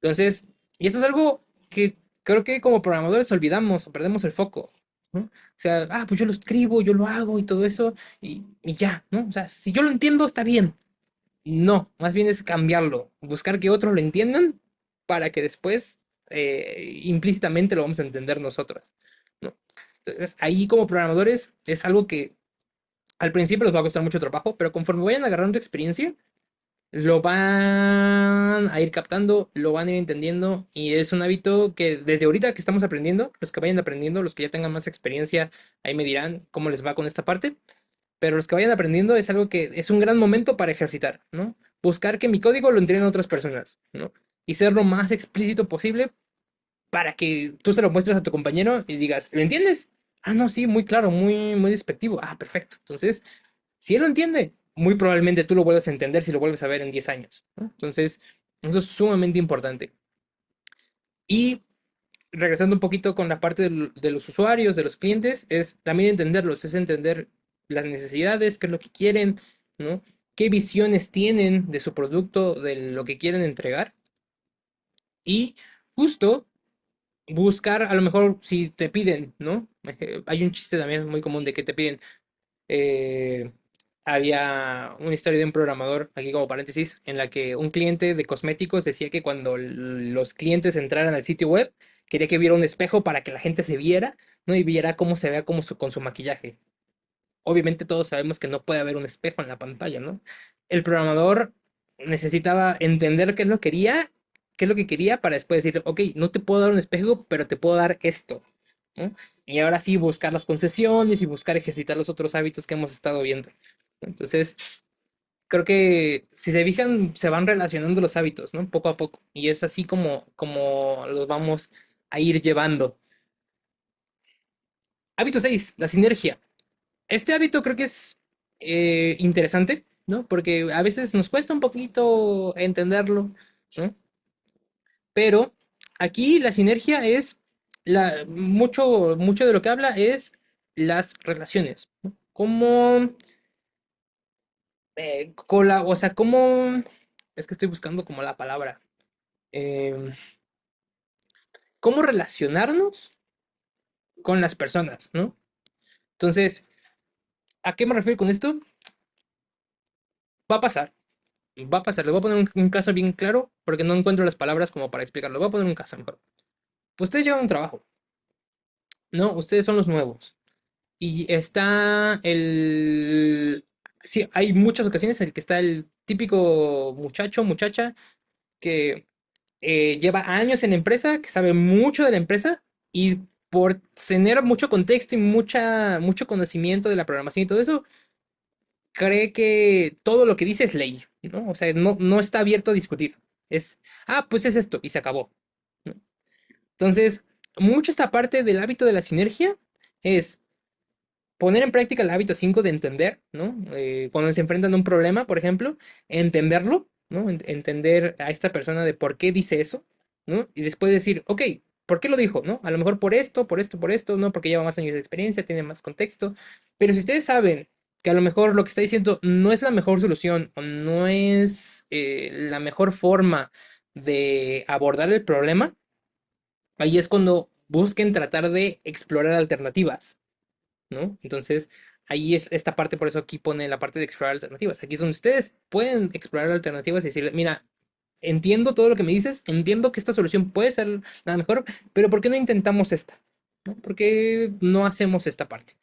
Entonces, y eso es algo que creo que como programadores olvidamos o perdemos el foco. O sea, ah, pues yo lo escribo, yo lo hago y todo eso, y, ya, ¿no? O sea, si yo lo entiendo, está bien. No, más bien es cambiarlo, buscar que otros lo entiendan para que después eh, implícitamente lo vamos a entender nosotros. ¿no? Entonces, ahí como programadores es algo que al principio les va a costar mucho trabajo, pero conforme vayan agarrando experiencia, lo van a ir captando, lo van a ir entendiendo y es un hábito que desde ahorita que estamos aprendiendo, los que vayan aprendiendo, los que ya tengan más experiencia, ahí me dirán cómo les va con esta parte, pero los que vayan aprendiendo es algo que es un gran momento para ejercitar, ¿no? Buscar que mi código lo entiendan otras personas, ¿no? Y ser lo más explícito posible para que tú se lo muestres a tu compañero y digas, ¿lo entiendes? Ah, no, sí, muy claro, muy, muy despectivo. Ah, perfecto. Entonces, si él lo entiende, muy probablemente tú lo vuelvas a entender si lo vuelves a ver en 10 años. Entonces, eso es sumamente importante. Y regresando un poquito con la parte de, los usuarios, de los clientes, es también entenderlos, es entender las necesidades, qué es lo que quieren, ¿no? qué visiones tienen de su producto, de lo que quieren entregar. Y justo buscar, a lo mejor si te piden, ¿no? Eh, hay un chiste también muy común de que te piden, eh, había una historia de un programador, aquí como paréntesis, en la que un cliente de cosméticos decía que cuando los clientes entraran al sitio web, quería que viera un espejo para que la gente se viera, ¿no? Y viera cómo se vea con su maquillaje. Obviamente todos sabemos que no puede haber un espejo en la pantalla, ¿no? El programador necesitaba entender qué es lo que quería, qué es lo que quería para después decir, ok, no te puedo dar un espejo, pero te puedo dar esto. Y ahora sí buscar las concesiones y buscar ejercitar los otros hábitos que hemos estado viendo. Entonces, creo que si se fijan, se van relacionando los hábitos, ¿no? Poco a poco. Y es así como, como los vamos a ir llevando. Hábito 6, la sinergia. Este hábito creo que es eh, interesante, ¿no? Porque a veces nos cuesta un poquito entenderlo, ¿no? Pero aquí la sinergia es, la, mucho, mucho de lo que habla es las relaciones, ¿no? Cómo eh, o sea, ¿cómo? Es que estoy buscando como la palabra. Em, ¿Cómo relacionarnos con las personas, no? Entonces, ¿a qué me refiero con esto? Va a pasar, va a pasar. Le voy a poner un, caso bien claro porque no encuentro las palabras como para explicarlo. Voy a poner un caso mejor. Ustedes llevan un trabajo. No, ustedes son los nuevos. Y está el sí, hay muchas ocasiones en las que está el típico muchacho, muchacha, que eh, lleva años en empresa, que sabe mucho de la empresa y por tener mucho contexto y mucha, mucho conocimiento de la programación y todo eso, cree que todo lo que dice es ley, ¿no? O sea, no, está abierto a discutir. Es, ah, pues es esto, y se acabó. Entonces, mucho esta parte del hábito de la sinergia es, poner en práctica el hábito 5 de entender, ¿no? Eh, cuando se enfrentan a un problema, por ejemplo, entenderlo, ¿no? entender a esta persona de por qué dice eso, ¿no? Y después decir, ok, ¿por qué lo dijo? ¿No? A lo mejor por esto, por esto, por esto, ¿no? Porque lleva más años de experiencia, tiene más contexto. Pero si ustedes saben que a lo mejor lo que está diciendo no es la mejor solución o no es eh, la mejor forma de abordar el problema, ahí es cuando busquen tratar de explorar alternativas, entonces, ahí es esta parte, por eso aquí pone la parte de explorar alternativas. Aquí es donde ustedes pueden explorar alternativas y decirle, mira, entiendo todo lo que me dices, entiendo que esta solución puede ser la mejor, pero ¿por qué no intentamos esta? ¿Por qué no hacemos esta parte?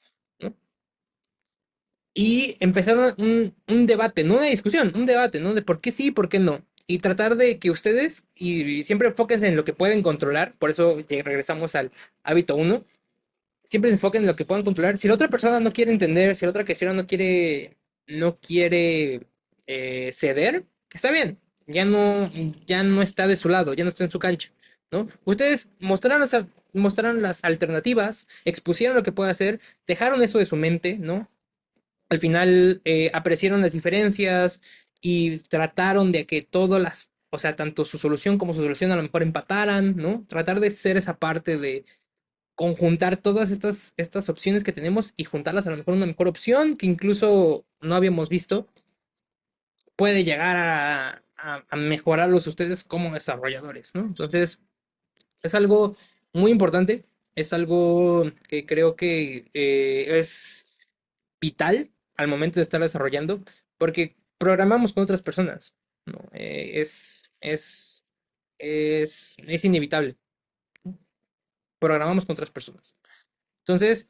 Y empezar un, debate, no una discusión, un debate, ¿no? De por qué sí, por qué no. Y tratar de que ustedes, y, siempre enfóquense en lo que pueden controlar, por eso regresamos al hábito 1, siempre se enfoquen en lo que puedan controlar. Si la otra persona no quiere entender, si la otra persona no quiere, no quiere eh, ceder, está bien, ya no, ya no está de su lado, ya no está en su cancha. ¿no? Ustedes mostraron las, mostraron las alternativas, expusieron lo que puede hacer, dejaron eso de su mente, ¿no? Al final eh, apreciaron las diferencias y trataron de que todas las, o sea, tanto su solución como su solución a lo mejor empataran, ¿no? Tratar de ser esa parte de, conjuntar todas estas, estas opciones que tenemos y juntarlas a lo mejor una mejor opción que incluso no habíamos visto, puede llegar a, mejorarlos ustedes como desarrolladores, ¿no? Entonces, es algo muy importante, es algo que creo que eh, es vital al momento de estar desarrollando, porque programamos con otras personas, ¿no? Eh, es, es, es inevitable programamos con otras personas. Entonces,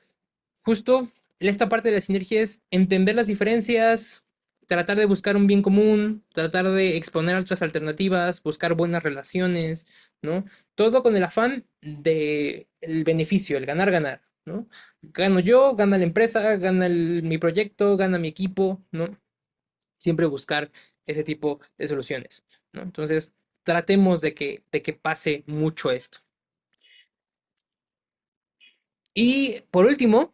justo esta parte de la sinergia es entender las diferencias, tratar de buscar un bien común, tratar de exponer otras alternativas, buscar buenas relaciones, ¿no? Todo con el afán del beneficio, el ganar, ganar, ¿no? Gano yo, gana la empresa, gana mi proyecto, gana mi equipo, ¿no? Siempre buscar ese tipo de soluciones, ¿no? Entonces, tratemos de que, de que pase mucho esto. Y por último,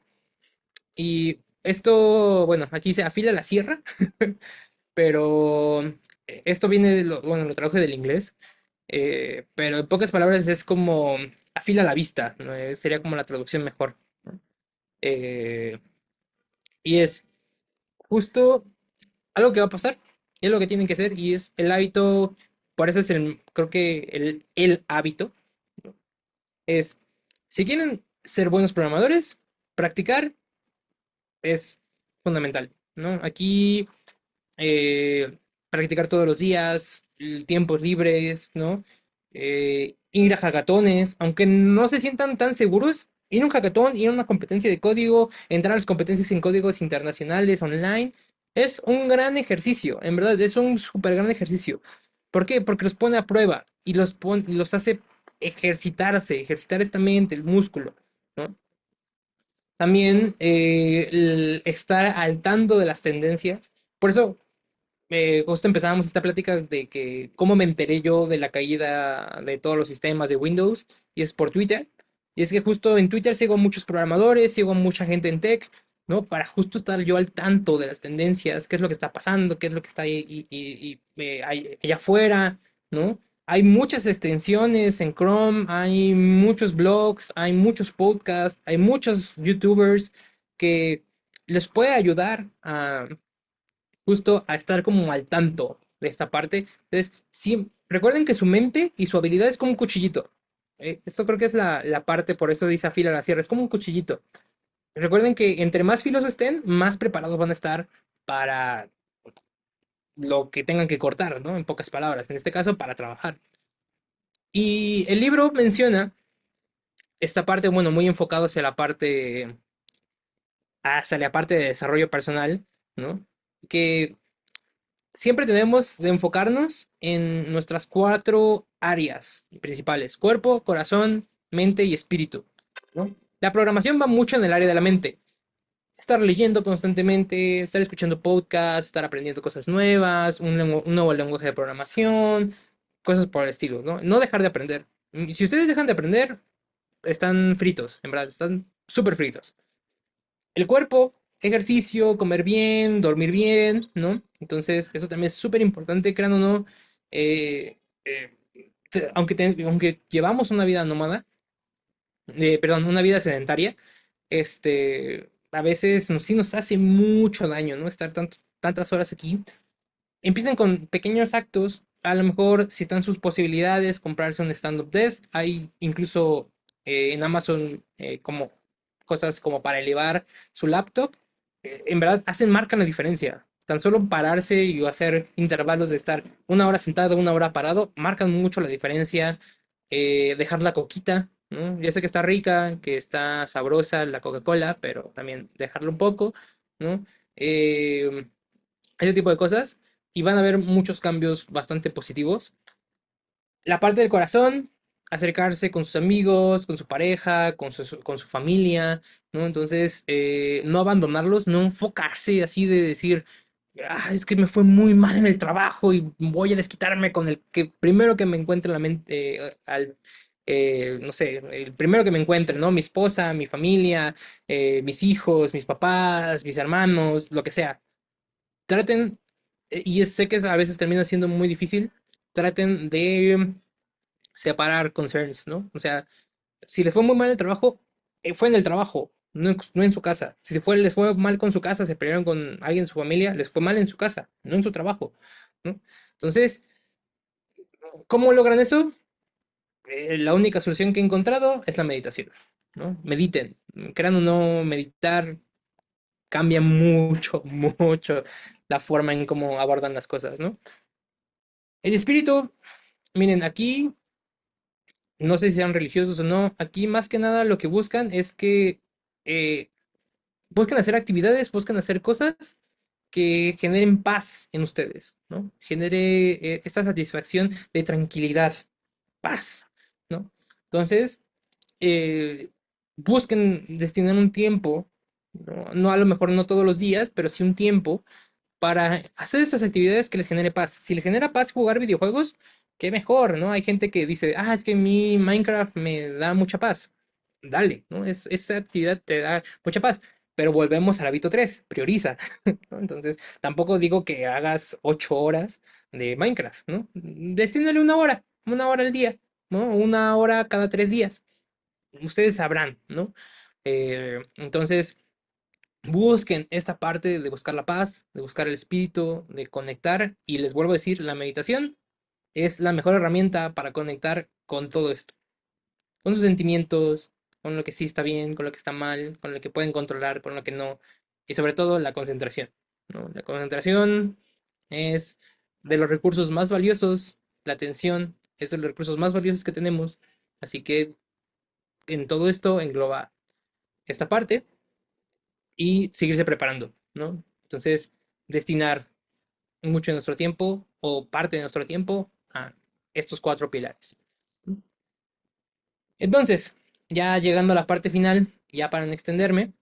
y esto, bueno, aquí se afila la sierra, pero eh, esto viene, bueno, lo traje del inglés, eh, pero en pocas palabras es como afila la vista, ¿no? Eh, sería como la traducción mejor. y es justo algo que va a pasar, es lo que tienen que hacer, y es el hábito, por eso es el, creo que el, hábito, es, si quieren ser buenos programadores, practicar es fundamental, ¿no? Aquí eh, practicar todos los días, tiempos libres, ¿no? Eh, ir a hackatones, aunque no se sientan tan seguros, ir a un hackatón, ir a una competencia de código, entrar a las competencias en códigos internacionales, online, es un gran ejercicio, en verdad, es un súper gran ejercicio. ¿Por qué? Porque los pone a prueba y los, los hace ejercitarse, ejercitar esta mente, el músculo. También eh, estar al tanto de las tendencias. Por eso, eh, justo empezamos esta plática de que cómo me enteré yo de la caída de todos los sistemas de Windows, y es por Twitter. Y es que justo en Twitter sigo a muchos programadores, sigo a mucha gente en tech, ¿no? Para justo estar yo al tanto de las tendencias, qué es lo que está pasando, qué es lo que está ahí, y, eh, allá afuera, ¿no? hay muchas extensiones en Chrome, hay muchos blogs, hay muchos podcasts, hay muchos youtubers que les puede ayudar a justo a estar como al tanto de esta parte. Entonces, sí, recuerden que su mente y su habilidad es como un cuchillito. Eh, esto creo que es la, parte, por eso dice afila la sierra, es como un cuchillito. Recuerden que entre más filos estén, más preparados van a estar para lo que tengan que cortar, ¿no? En pocas palabras, en este caso, para trabajar. Y el libro menciona esta parte, bueno, muy enfocado hacia la parte, hasta la parte de desarrollo personal, ¿no? Que siempre tenemos de enfocarnos en nuestras cuatro áreas principales, cuerpo, corazón, mente y espíritu, ¿no? La programación va mucho en el área de la mente, estar leyendo constantemente, estar escuchando podcasts, estar aprendiendo cosas nuevas, un, nuevo lenguaje de programación, cosas por el estilo, ¿no? No dejar de aprender. Si ustedes dejan de aprender, están fritos, en verdad, están súper fritos. El cuerpo, ejercicio, comer bien, dormir bien, ¿no? Entonces, eso también es súper importante, crean no. Eh, eh, aunque, aunque llevamos una vida nómada, eh, perdón, una vida sedentaria, este, a veces sí nos hace mucho daño, ¿no? Estar tantas horas aquí. Empiecen con pequeños actos. A lo mejor, si están sus posibilidades, comprarse un stand-up desk. Hay incluso eh, en Amazon eh, como cosas como para elevar su laptop. Eh, en verdad, hacen, marcan la diferencia. Tan solo pararse y hacer intervalos de estar una hora sentado, una hora parado, marcan mucho la diferencia. dejar la coquita, ya sé que está rica, que está sabrosa la Coca-Cola, pero también dejarlo un poco, ¿no? Eh, ese tipo de cosas. Y van a haber muchos cambios bastante positivos. La parte del corazón, acercarse con sus amigos, con su pareja, con su, con su familia, ¿no? Entonces, eh, no abandonarlos, no enfocarse así de decir, ah, es que me fue muy mal en el trabajo y voy a desquitarme con el que primero que me encuentre la mente, eh, al, eh, no sé, el primero que me encuentre, ¿no? Mi esposa, mi familia, eh, mis hijos, mis papás, mis hermanos, lo que sea. Traten, eh, y sé que a veces termina siendo muy difícil, traten de separar concerns, ¿no? O sea, si les fue muy mal el trabajo, fue en el trabajo, no, en su casa. Si se fue, les fue mal con su casa, se pelearon con alguien de su familia, les fue mal en su casa, no en su trabajo. ¿no? Entonces, ¿cómo logran eso? Eh, la única solución que he encontrado es la meditación. ¿no? Mediten, crean o no meditar, cambia mucho, mucho la forma en cómo abordan las cosas, ¿no? El espíritu, miren, aquí, no sé si sean religiosos o no, aquí más que nada lo que buscan es que busquen eh, buscan hacer actividades, buscan hacer cosas que generen paz en ustedes, ¿no? Genere eh, esta satisfacción de tranquilidad, paz, entonces, eh, busquen destinar un tiempo, ¿no? a lo mejor no todos los días, pero sí un tiempo para hacer esas actividades que les genere paz. Si les genera paz jugar videojuegos, qué mejor, ¿no? Hay gente que dice, ah, es que mi Minecraft me da mucha paz. Dale, ¿no? Es, esa actividad te da mucha paz. Pero volvemos al hábito 3, prioriza. Entonces, tampoco digo que hagas 8 horas de Minecraft, ¿no? Destínale una hora, una hora al día. ¿no? Una hora cada tres días. Ustedes sabrán, ¿no? Eh, entonces, busquen esta parte de buscar la paz, de buscar el espíritu, de conectar. Y les vuelvo a decir, la meditación es la mejor herramienta para conectar con todo esto. Con sus sentimientos, con lo que sí está bien, con lo que está mal, con lo que pueden controlar, con lo que no. Y sobre todo la concentración. La concentración es de los recursos más valiosos, la atención, es de los recursos más valiosos que tenemos. Así que en todo esto engloba esta parte y seguirse preparando, Entonces, destinar mucho de nuestro tiempo o parte de nuestro tiempo a estos cuatro pilares. Entonces, ya llegando a la parte final, ya para no extenderme,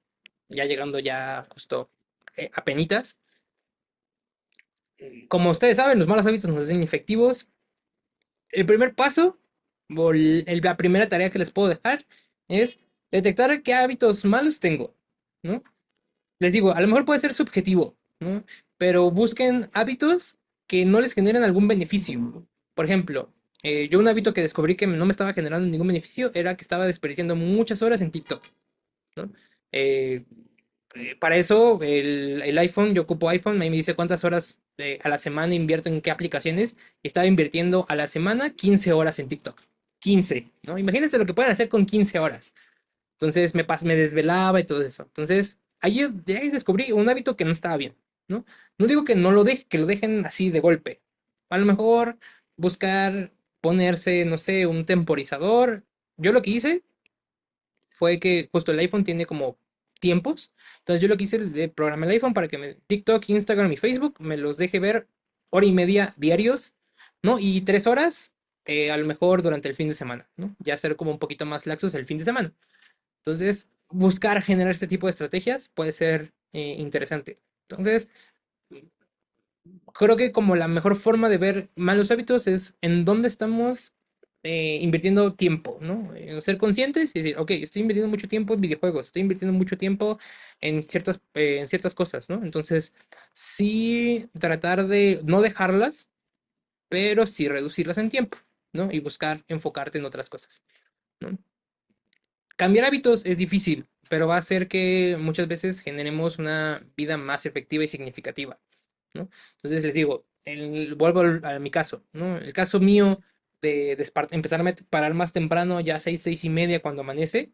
ya llegando ya justo eh, a penitas. Como ustedes saben, los malos hábitos nos hacen efectivos el primer paso, la primera tarea que les puedo dejar, es detectar qué hábitos malos tengo, ¿no? Les digo, a lo mejor puede ser subjetivo, Pero busquen hábitos que no les generen algún beneficio. Por ejemplo, eh, yo un hábito que descubrí que no me estaba generando ningún beneficio era que estaba desperdiciando muchas horas en TikTok, eh, eh, para eso, el, el, iPhone, yo ocupo iPhone, ahí me dice cuántas horas de, este, a la semana invierto en qué aplicaciones, estaba invirtiendo a la semana 15 horas en TikTok. 15, ¿no? Imagínense lo que pueden hacer con 15 horas. Entonces me, me desvelaba y todo eso. Entonces ahí, descubrí un hábito que no estaba bien, ¿no? No digo que no lo deje que lo dejen así de golpe. A lo mejor buscar ponerse, no sé, un temporizador. Yo lo que hice fue que justo el iPhone tiene como tiempos. Entonces yo lo que hice, de programar el iPhone para que TikTok, Instagram y Facebook me los deje ver hora y media diarios, ¿no? Y tres horas eh, a lo mejor durante el fin de semana, ¿no? Ya ser como un poquito más laxos el fin de semana. Entonces, buscar generar este tipo de estrategias puede ser eh, interesante. Entonces, creo que como la mejor forma de ver malos hábitos es en dónde estamos eh, invirtiendo tiempo, ¿no? Eh, ser conscientes y decir, ok, estoy invirtiendo mucho tiempo en videojuegos, estoy invirtiendo mucho tiempo en ciertas, eh, en ciertas cosas, ¿no? Entonces, sí tratar de no dejarlas, pero sí reducirlas en tiempo, ¿no? Y buscar enfocarte en otras cosas, ¿no? Cambiar hábitos es difícil, pero va a hacer que muchas veces generemos una vida más efectiva y significativa, ¿no? Entonces les digo, vuelvo a mi caso, ¿no? El caso mío de, empezar a parar más temprano, ya seis, seis y media cuando amanece,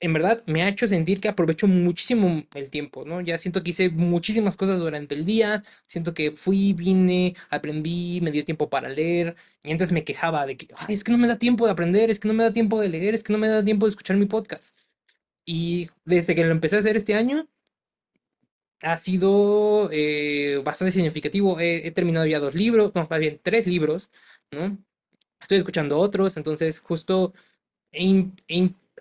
en verdad me ha hecho sentir que aprovecho muchísimo el tiempo, ¿no? Ya siento que hice muchísimas cosas durante el día, siento que fui, vine, aprendí, me dio tiempo para leer, mientras me quejaba de que, Ay, es que no me da tiempo de aprender, es que no me da tiempo de leer, es que no me da tiempo de escuchar mi podcast. Y desde que lo empecé a hacer este año, ha sido eh, bastante significativo. He, terminado ya dos libros, no, más bien tres libros, ¿no? estoy escuchando otros, entonces justo he,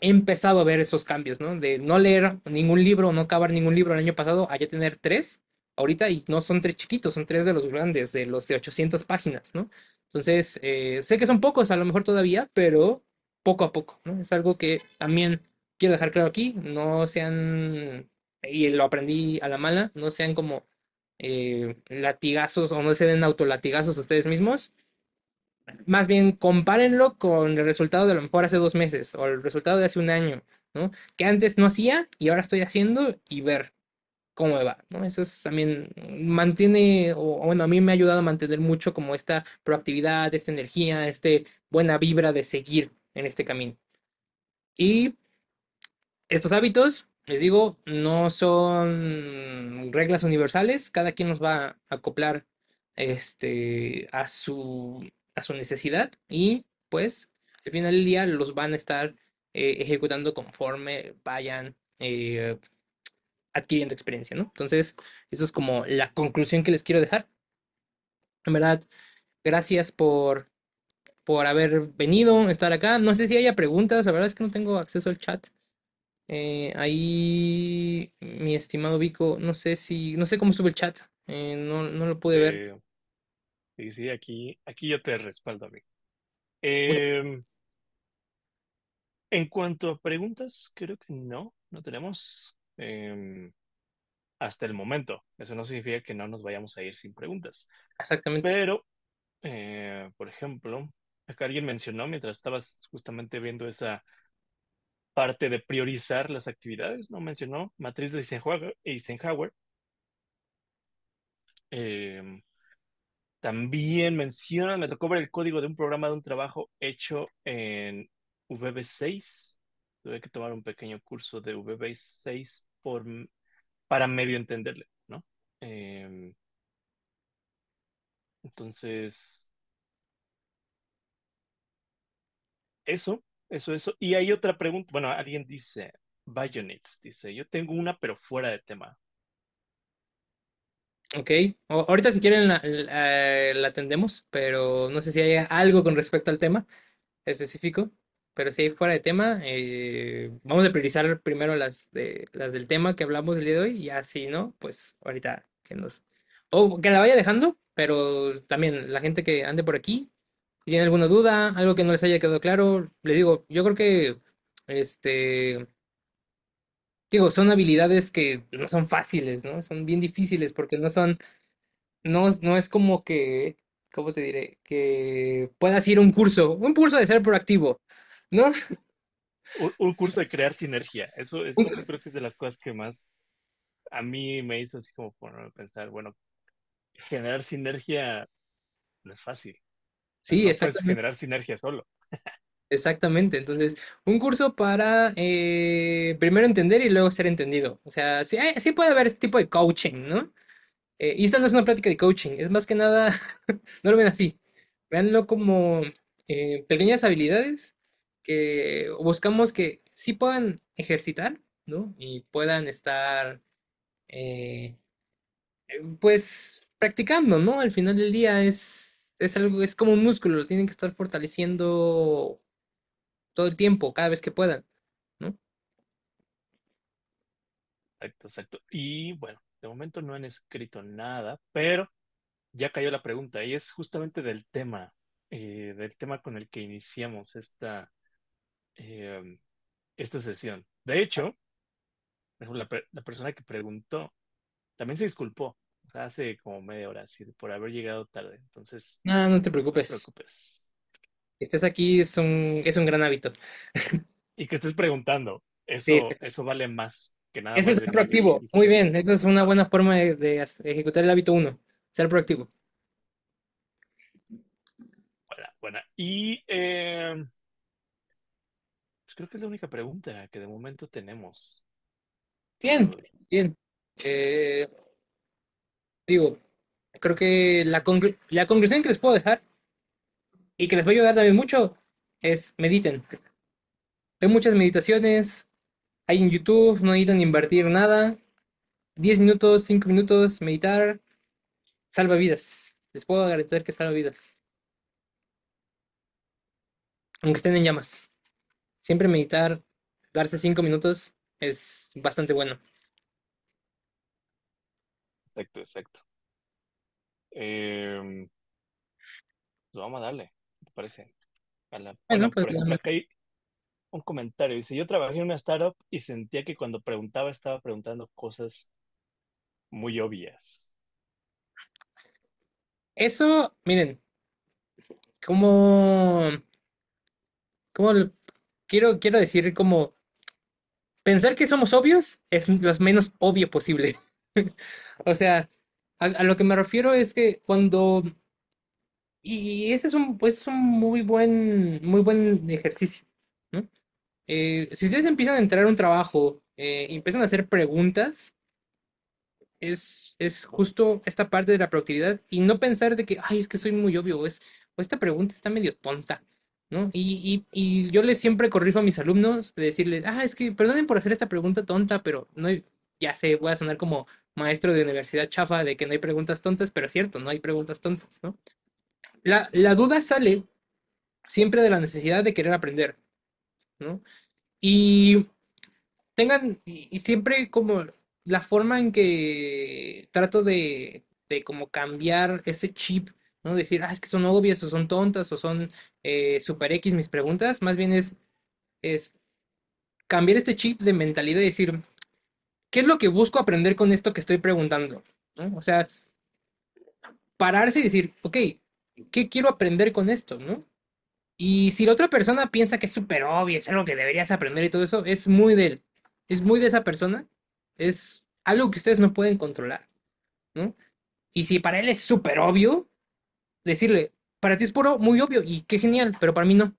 empezado a ver esos cambios, ¿no? De no leer ningún libro, no acabar ningún libro el año pasado, a ya tener tres ahorita, y no son tres chiquitos, son tres de los grandes, de los de 800 páginas, ¿no? Entonces, eh, sé que son pocos a lo mejor todavía, pero poco a poco, ¿no? Es algo que también quiero dejar claro aquí, no sean, y lo aprendí a la mala, no sean como eh, latigazos o no se den autolatigazos a ustedes mismos, más bien compárenlo con el resultado de lo mejor hace dos meses o el resultado de hace un año, ¿no? Que antes no hacía y ahora estoy haciendo y ver cómo va, ¿no? Eso es, también mantiene, o bueno, a mí me ha ayudado a mantener mucho como esta proactividad, esta energía, esta buena vibra de seguir en este camino. Y estos hábitos, les digo, no son reglas universales, cada quien nos va a acoplar este, a su a su necesidad y pues al final del día los van a estar eh, ejecutando conforme vayan eh, adquiriendo experiencia, ¿no? Entonces, eso es como la conclusión que les quiero dejar. En verdad, gracias por, por haber venido, estar acá. No sé si haya preguntas, la verdad es que no tengo acceso al chat. Eh, ahí, mi estimado Vico, no sé si, no sé cómo estuvo el chat, no, no, lo pude ver. Sí, aquí, aquí yo te respaldo, a mí em, en cuanto a preguntas, creo que no, no tenemos em, hasta el momento. Eso no significa que no nos vayamos a ir sin preguntas. Exactamente. Pero, eh, por ejemplo, acá alguien mencionó mientras estabas justamente viendo esa parte de priorizar las actividades, ¿no? Mencionó matriz de Eisenhower. Eisenhower. Eh, también menciona, me tocó ver el código de un programa de un trabajo hecho en VB6. Tuve que tomar un pequeño curso de VB6 para medio entenderle, ¿no? Em, entonces, eso, eso, eso. Y hay otra pregunta. Bueno, alguien dice, Bayonets, dice, yo tengo una pero fuera de tema. Ok, ahorita si quieren la, atendemos, pero no sé si hay algo con respecto al tema específico, pero si hay fuera de tema, eh, vamos a priorizar primero las, de, las del tema que hablamos el día de hoy y así, ¿no? Pues ahorita que nos... O que la vaya dejando, pero también la gente que ande por aquí, si tiene alguna duda, algo que no les haya quedado claro, les digo, yo creo que este digo, son habilidades que no son fáciles, ¿no? Son bien difíciles porque no son, no, no es como que, ¿cómo te diré? Que puedas ir un curso, un curso de ser proactivo, ¿no? Un, curso de crear sinergia, eso, es, creo que es de las cosas que más a mí me hizo así como ponerme a pensar, bueno, generar sinergia no es fácil. Sí, no generar sinergia solo. Exactamente, entonces un curso para eh, primero entender y luego ser entendido. O sea, sí, eh, puede haber este tipo de coaching, ¿no? Eh, y esta no es una práctica de coaching, es más que nada, no lo ven así, véanlo como pequeñas habilidades que buscamos que sí puedan ejercitar, ¿no? Y puedan estar, pues, practicando, ¿no? Al final del día es, es algo, es como un músculo, lo tienen que estar fortaleciendo todo el tiempo, cada vez que puedan, ¿no? Exacto, exacto. Y bueno, de momento no han escrito nada, pero ya cayó la pregunta y es justamente del tema, eh, del tema con el que iniciamos esta, em, esta sesión. De hecho, la, persona que preguntó también se disculpó hace como media hora por haber llegado tarde. Entonces, no te preocupes. No te preocupes estés aquí es un, es un gran hábito. Y que estés preguntando, eso, este. eso vale más que nada. Eso es ser proactivo, muy bien, Esa es una buena forma de, ejecutar el hábito uno, ser proactivo. Buena, buena. Y em, pues creo que es la única pregunta que de momento tenemos. Bien, bien. Eh, digo, creo que la, la conclusión que les puedo dejar y que les va a ayudar también mucho es mediten. Hay muchas meditaciones, hay en YouTube, no necesitan invertir nada. 10 minutos, 5 minutos, meditar, salva vidas. Les puedo garantizar que salva vidas. Aunque estén en llamas. Siempre meditar, darse 5 minutos es bastante bueno. Exacto, exacto. Em, pues vamos a darle parece. un comentario. Dice, yo trabajé en una startup y sentía que cuando preguntaba estaba preguntando cosas muy obvias. Eso, miren, como, como quiero, quiero decir como pensar que somos obvios es lo menos obvio posible. o sea, a, lo que me refiero es que cuando y ese es un, pues, un muy buen, muy buen ejercicio. Eh, si ustedes empiezan a entrar a un trabajo eh, y empiezan a hacer preguntas, es, justo esta parte de la productividad y no pensar de que, ay, es que soy muy obvio, es, o esta pregunta está medio tonta, Y, yo les siempre corrijo a mis alumnos de decirles, ah, es que perdonen por hacer esta pregunta tonta, pero no, ya sé, voy a sonar como maestro de universidad chafa de que no hay preguntas tontas, pero es cierto, no hay preguntas tontas, ¿no? la, duda sale siempre de la necesidad de querer aprender, ¿no? Y tengan, y siempre como la forma en que trato de, de como cambiar ese chip, ¿no? Decir, ah, es que son obvias o son tontas o son eh, super X mis preguntas, más bien es, es cambiar este chip de mentalidad y decir, ¿qué es lo que busco aprender con esto que estoy preguntando? O sea, pararse y decir, ok, ¿qué quiero aprender con esto? ¿No? Y si la otra persona piensa que es súper obvio, es algo que deberías aprender y todo eso, es muy de él, es muy de esa persona, es algo que ustedes no pueden controlar, ¿no? Y si para él es súper obvio, decirle, para ti es puro, muy obvio y qué genial, pero para mí no.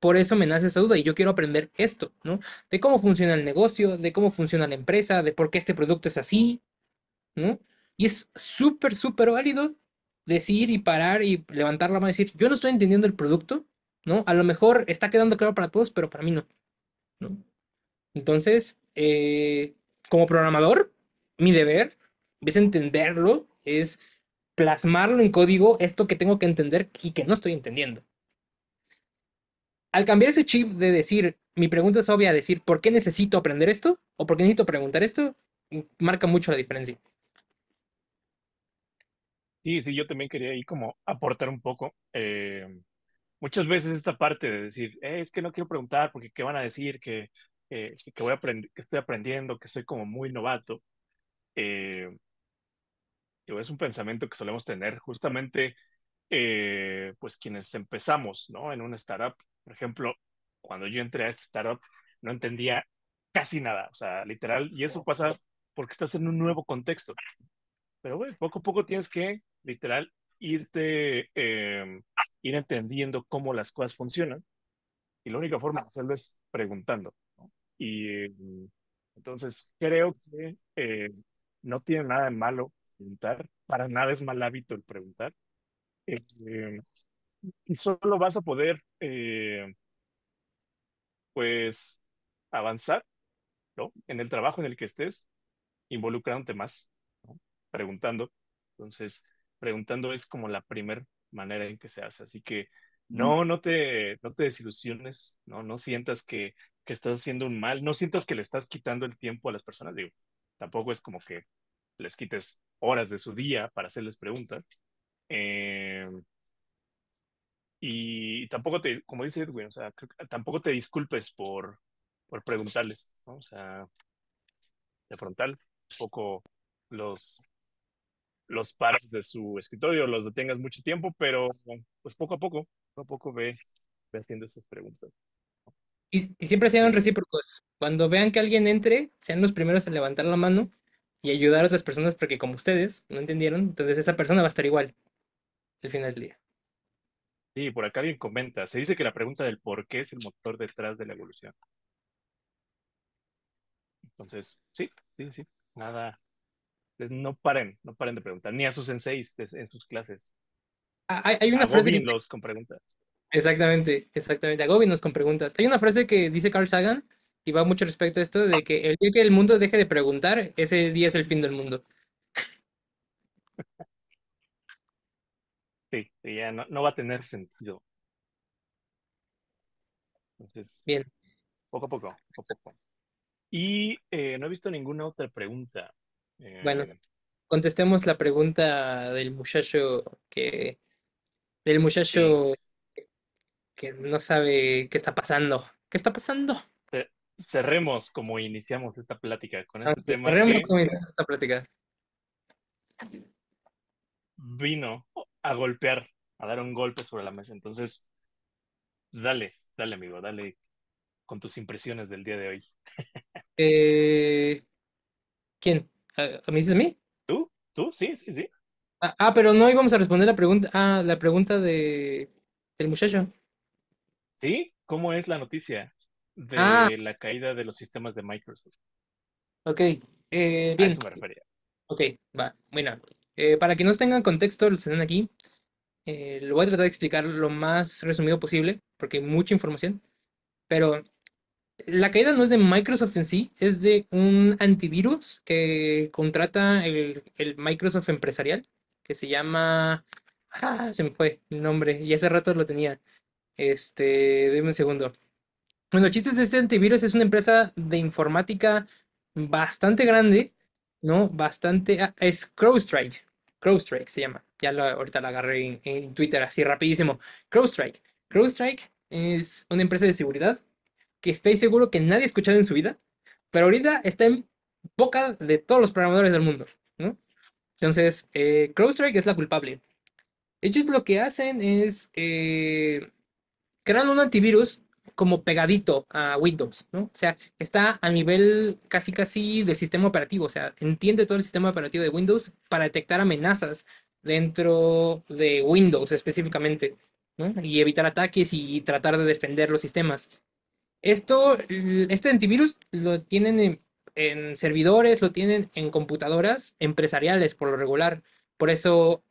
Por eso me nace esa duda y yo quiero aprender esto, ¿no? De cómo funciona el negocio, de cómo funciona la empresa, de por qué este producto es así, ¿no? Y es súper, súper válido decir y parar y levantar la mano y decir, yo no estoy entendiendo el producto, ¿no? A lo mejor está quedando claro para todos, pero para mí no, Entonces, eh, como programador, mi deber es entenderlo, es plasmarlo en código, esto que tengo que entender y que no estoy entendiendo. Al cambiar ese chip de decir, mi pregunta es obvia, decir, ¿por qué necesito aprender esto? ¿O por qué necesito preguntar esto? Marca mucho la diferencia. Sí, sí, yo también quería ahí como aportar un poco. Em, muchas veces esta parte de decir, eh, es que no quiero preguntar porque qué van a decir, que, eh, que, voy a que estoy aprendiendo, que soy como muy novato. Em, es un pensamiento que solemos tener justamente, eh, pues quienes empezamos, ¿no? En una startup, por ejemplo, cuando yo entré a esta startup, no entendía casi nada, o sea, literal, y eso pasa porque estás en un nuevo contexto. Pero, güey, poco a poco tienes que literal, irte, em, ir entendiendo cómo las cosas funcionan. Y la única forma de hacerlo es preguntando. Y mm, entonces creo que eh, no tiene nada de malo preguntar. Para nada es mal hábito el preguntar. Este, y solo vas a poder, eh, pues, avanzar ¿no? en el trabajo en el que estés, involucrándote más, preguntando. Entonces, preguntando es como la primera manera en que se hace. Así que no, no te, no te desilusiones, no, no sientas que, estás haciendo un mal, no sientas que le estás quitando el tiempo a las personas. Digo, tampoco es como que les quites horas de su día para hacerles preguntas. Eh, y tampoco te, como dice Edwin, tampoco te disculpes por, por preguntarles, ¿no? O sea, de frontal, un poco los los pares de su escritorio, los detengas mucho tiempo, pero pues poco a poco, poco a poco ve, haciendo esas preguntas. Y, siempre sean recíprocos. Cuando vean que alguien entre, sean los primeros en levantar la mano y ayudar a otras personas, porque como ustedes no entendieron, entonces esa persona va a estar igual al final del día. Sí, por acá alguien comenta. Se dice que la pregunta del por qué es el motor detrás de la evolución. Entonces, sí, sí, sí. Nada, no paren, no paren de preguntar, ni a sus senseis en sus clases. Ah, hay, una frase con preguntas. Exactamente, exactamente. Agóbinos con preguntas. Hay una frase que dice Carl Sagan y va mucho respecto a esto de que el día que el mundo deje de preguntar, ese día es el fin del mundo. Sí, ya no, va a tener sentido. Entonces, Bien. Poco a poco, poco a poco. Y eh, no he visto ninguna otra pregunta bueno, eh, contestemos la pregunta del muchacho que. del muchacho que no sabe qué está pasando. ¿Qué está pasando? Cerremos como iniciamos esta plática con este tema. Cerremos como iniciamos esta plática. Vino a golpear, a dar un golpe sobre la mesa. Entonces, dale, dale, amigo, dale con tus impresiones del día de hoy. Eh, ¿Quién? ¿Me dices a mí? ¿Tú? ¿Tú? Sí, sí, sí. Ah, ah, pero no íbamos a responder la pregunta. Ah, la pregunta de del muchacho. ¿Sí? ¿Cómo es la noticia de ah. la caída de los sistemas de Microsoft? Ok. Eh, bien. Ok, va. Bueno, eh, para que no tengan contexto, los tienen aquí, eh, lo voy a tratar de explicar lo más resumido posible, porque hay mucha información. Pero la caída no es de Microsoft en sí, es de un antivirus que contrata el, Microsoft empresarial, que se llama... Ah, se me fue el nombre, y hace rato lo tenía. Este, déme un segundo. Bueno, chistes de este antivirus es una empresa de informática bastante grande, ¿no? Bastante... Ah, es Crowstrike. Crowstrike se llama. Ya ahorita la agarré en, Twitter así rapidísimo. Crowstrike. Crowstrike es una empresa de seguridad que estoy seguro que nadie ha escuchado en su vida, pero ahorita está en boca de todos los programadores del mundo, ¿no? Entonces, eh, CrowdStrike es la culpable. Ellos lo que hacen es eh, crear un antivirus como pegadito a Windows, ¿no? O sea, está a nivel casi casi del sistema operativo, o sea, entiende todo el sistema operativo de Windows para detectar amenazas dentro de Windows específicamente, ¿no? Y evitar ataques y tratar de defender los sistemas. Esto, este antivirus lo tienen en, servidores, lo tienen en computadoras empresariales por lo regular. Por eso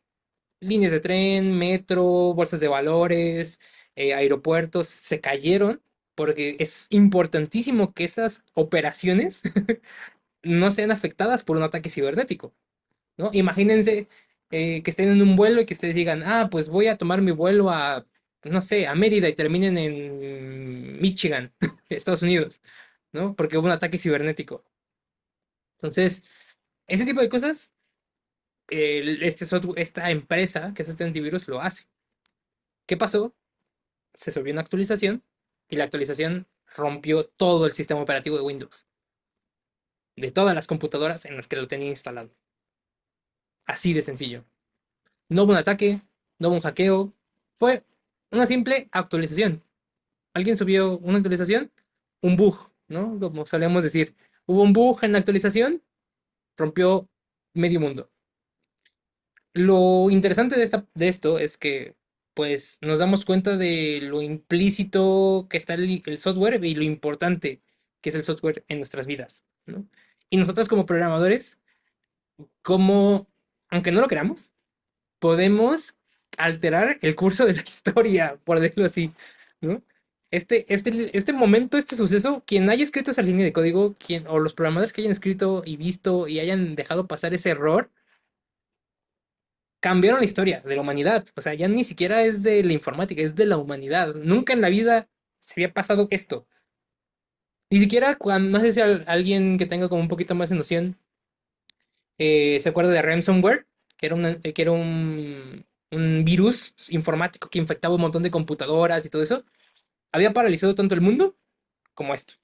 líneas de tren, metro, bolsas de valores, eh, aeropuertos se cayeron porque es importantísimo que esas operaciones no sean afectadas por un ataque cibernético. ¿no? Imagínense eh, que estén en un vuelo y que ustedes digan, ah, pues voy a tomar mi vuelo a no sé, a Mérida y terminen en Michigan, Estados Unidos, ¿no? Porque hubo un ataque cibernético. Entonces, ese tipo de cosas, este esta empresa que es este antivirus lo hace. ¿Qué pasó? Se subió una actualización y la actualización rompió todo el sistema operativo de Windows. De todas las computadoras en las que lo tenía instalado. Así de sencillo. No hubo un ataque, no hubo un hackeo. Fue una simple actualización. Alguien subió una actualización, un bug, ¿no? Como solemos decir. Hubo un bug en la actualización, rompió medio mundo. Lo interesante de, esta, de esto es que pues nos damos cuenta de lo implícito que está el, el, software y lo importante que es el software en nuestras vidas. ¿no? Y nosotros como programadores, como, aunque no lo queramos, podemos alterar el curso de la historia, por decirlo así, ¿no? Este, este, este momento, este suceso, quien haya escrito esa línea de código, quien, o los programadores que hayan escrito y visto y hayan dejado pasar ese error, cambiaron la historia de la humanidad. O sea, ya ni siquiera es de la informática, es de la humanidad. Nunca en la vida se había pasado esto. Ni siquiera cuando, no sé si alguien que tenga como un poquito más de noción eh, se acuerda de Ransomware, que era, eh, que era un un virus informático que infectaba un montón de computadoras y todo eso, había paralizado tanto el mundo como esto.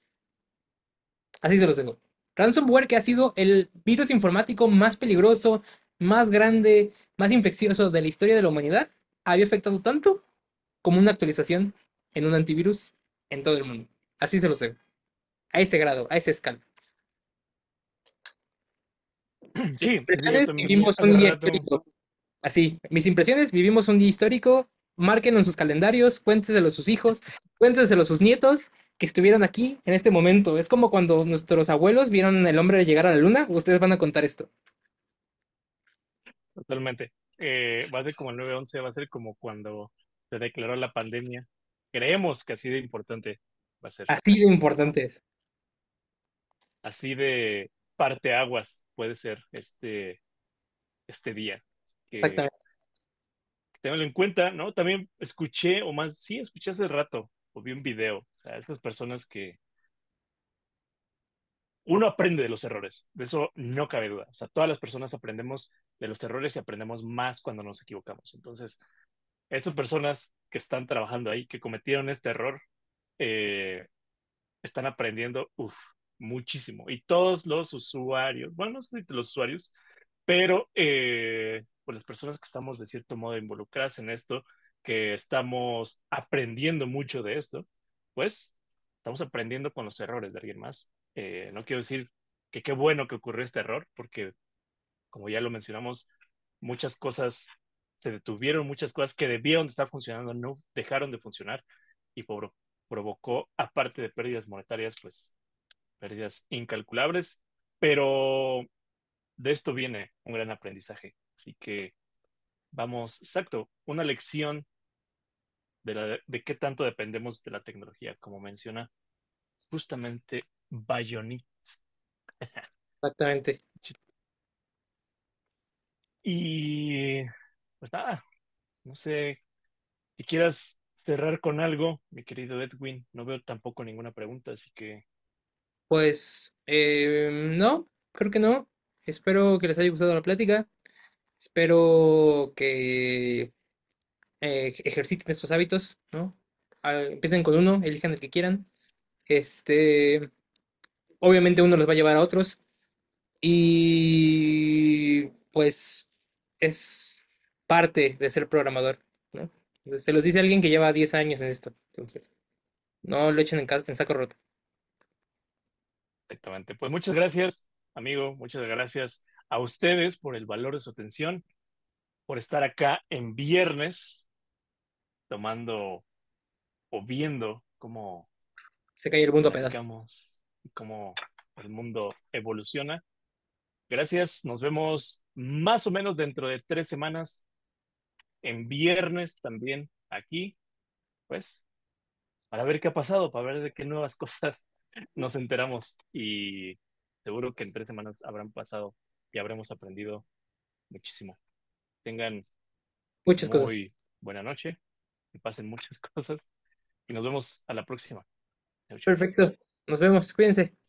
Así se lo tengo. Ransomware que ha sido el virus informático más peligroso, más grande, más infeccioso de la historia de la humanidad, había afectado tanto como una actualización en un antivirus en todo el mundo. Así se lo tengo. A ese grado, a ese escala. Sí, Así, mis impresiones, vivimos un día histórico, márquenlo en sus calendarios, cuénteselo a sus hijos, cuénteselo a sus nietos que estuvieron aquí en este momento. Es como cuando nuestros abuelos vieron el hombre llegar a la luna, ustedes van a contar esto. Totalmente. Eh, va a ser como el 9-11, va a ser como cuando se declaró la pandemia. Creemos que así de importante va a ser. Así de importante es. Así de parteaguas puede ser este, este día. Exactamente. tenganlo en cuenta, ¿no? También escuché, o más, sí, escuché hace rato, o vi un video, o sea, estas personas que uno aprende de los errores, de eso no cabe duda. O sea, todas las personas aprendemos de los errores y aprendemos más cuando nos equivocamos. Entonces, estas personas que están trabajando ahí, que cometieron este error, eh, están aprendiendo uf, muchísimo. Y todos los usuarios, bueno, no sé si los usuarios, pero eh, por pues, las personas que estamos de cierto modo involucradas en esto, que estamos aprendiendo mucho de esto, pues estamos aprendiendo con los errores de alguien más. Eh, no quiero decir que qué bueno que ocurrió este error, porque como ya lo mencionamos, muchas cosas se detuvieron, muchas cosas que debieron estar funcionando no dejaron de funcionar y provocó, aparte de pérdidas monetarias, pues pérdidas incalculables. Pero de esto viene un gran aprendizaje. Así que vamos, exacto, una lección de, la, de qué tanto dependemos de la tecnología, como menciona justamente Bayonets Exactamente. Y pues nada, no sé si quieras cerrar con algo, mi querido Edwin. No veo tampoco ninguna pregunta, así que. Pues eh, no, creo que no espero que les haya gustado la plática. Espero que eh, ejerciten estos hábitos, ¿no? empiecen con uno, elijan el que quieran. Este, obviamente uno los va a llevar a otros. Y pues es parte de ser programador, se los dice alguien que lleva 10 años en esto. Entonces, no lo echen en, en saco roto. Exactamente. Pues muchas gracias amigo, muchas gracias a ustedes por el valor de su atención, por estar acá en viernes tomando o viendo cómo se cae el mundo a pedazos. Cómo el mundo evoluciona. Gracias, nos vemos más o menos dentro de tres semanas, en viernes también aquí, pues, para ver qué ha pasado, para ver de qué nuevas cosas nos enteramos y Seguro que en tres semanas habrán pasado y habremos aprendido muchísimo. Tengan muchas muy cosas. buena noche, que pasen muchas cosas y nos vemos a la próxima. Perfecto, nos vemos, cuídense.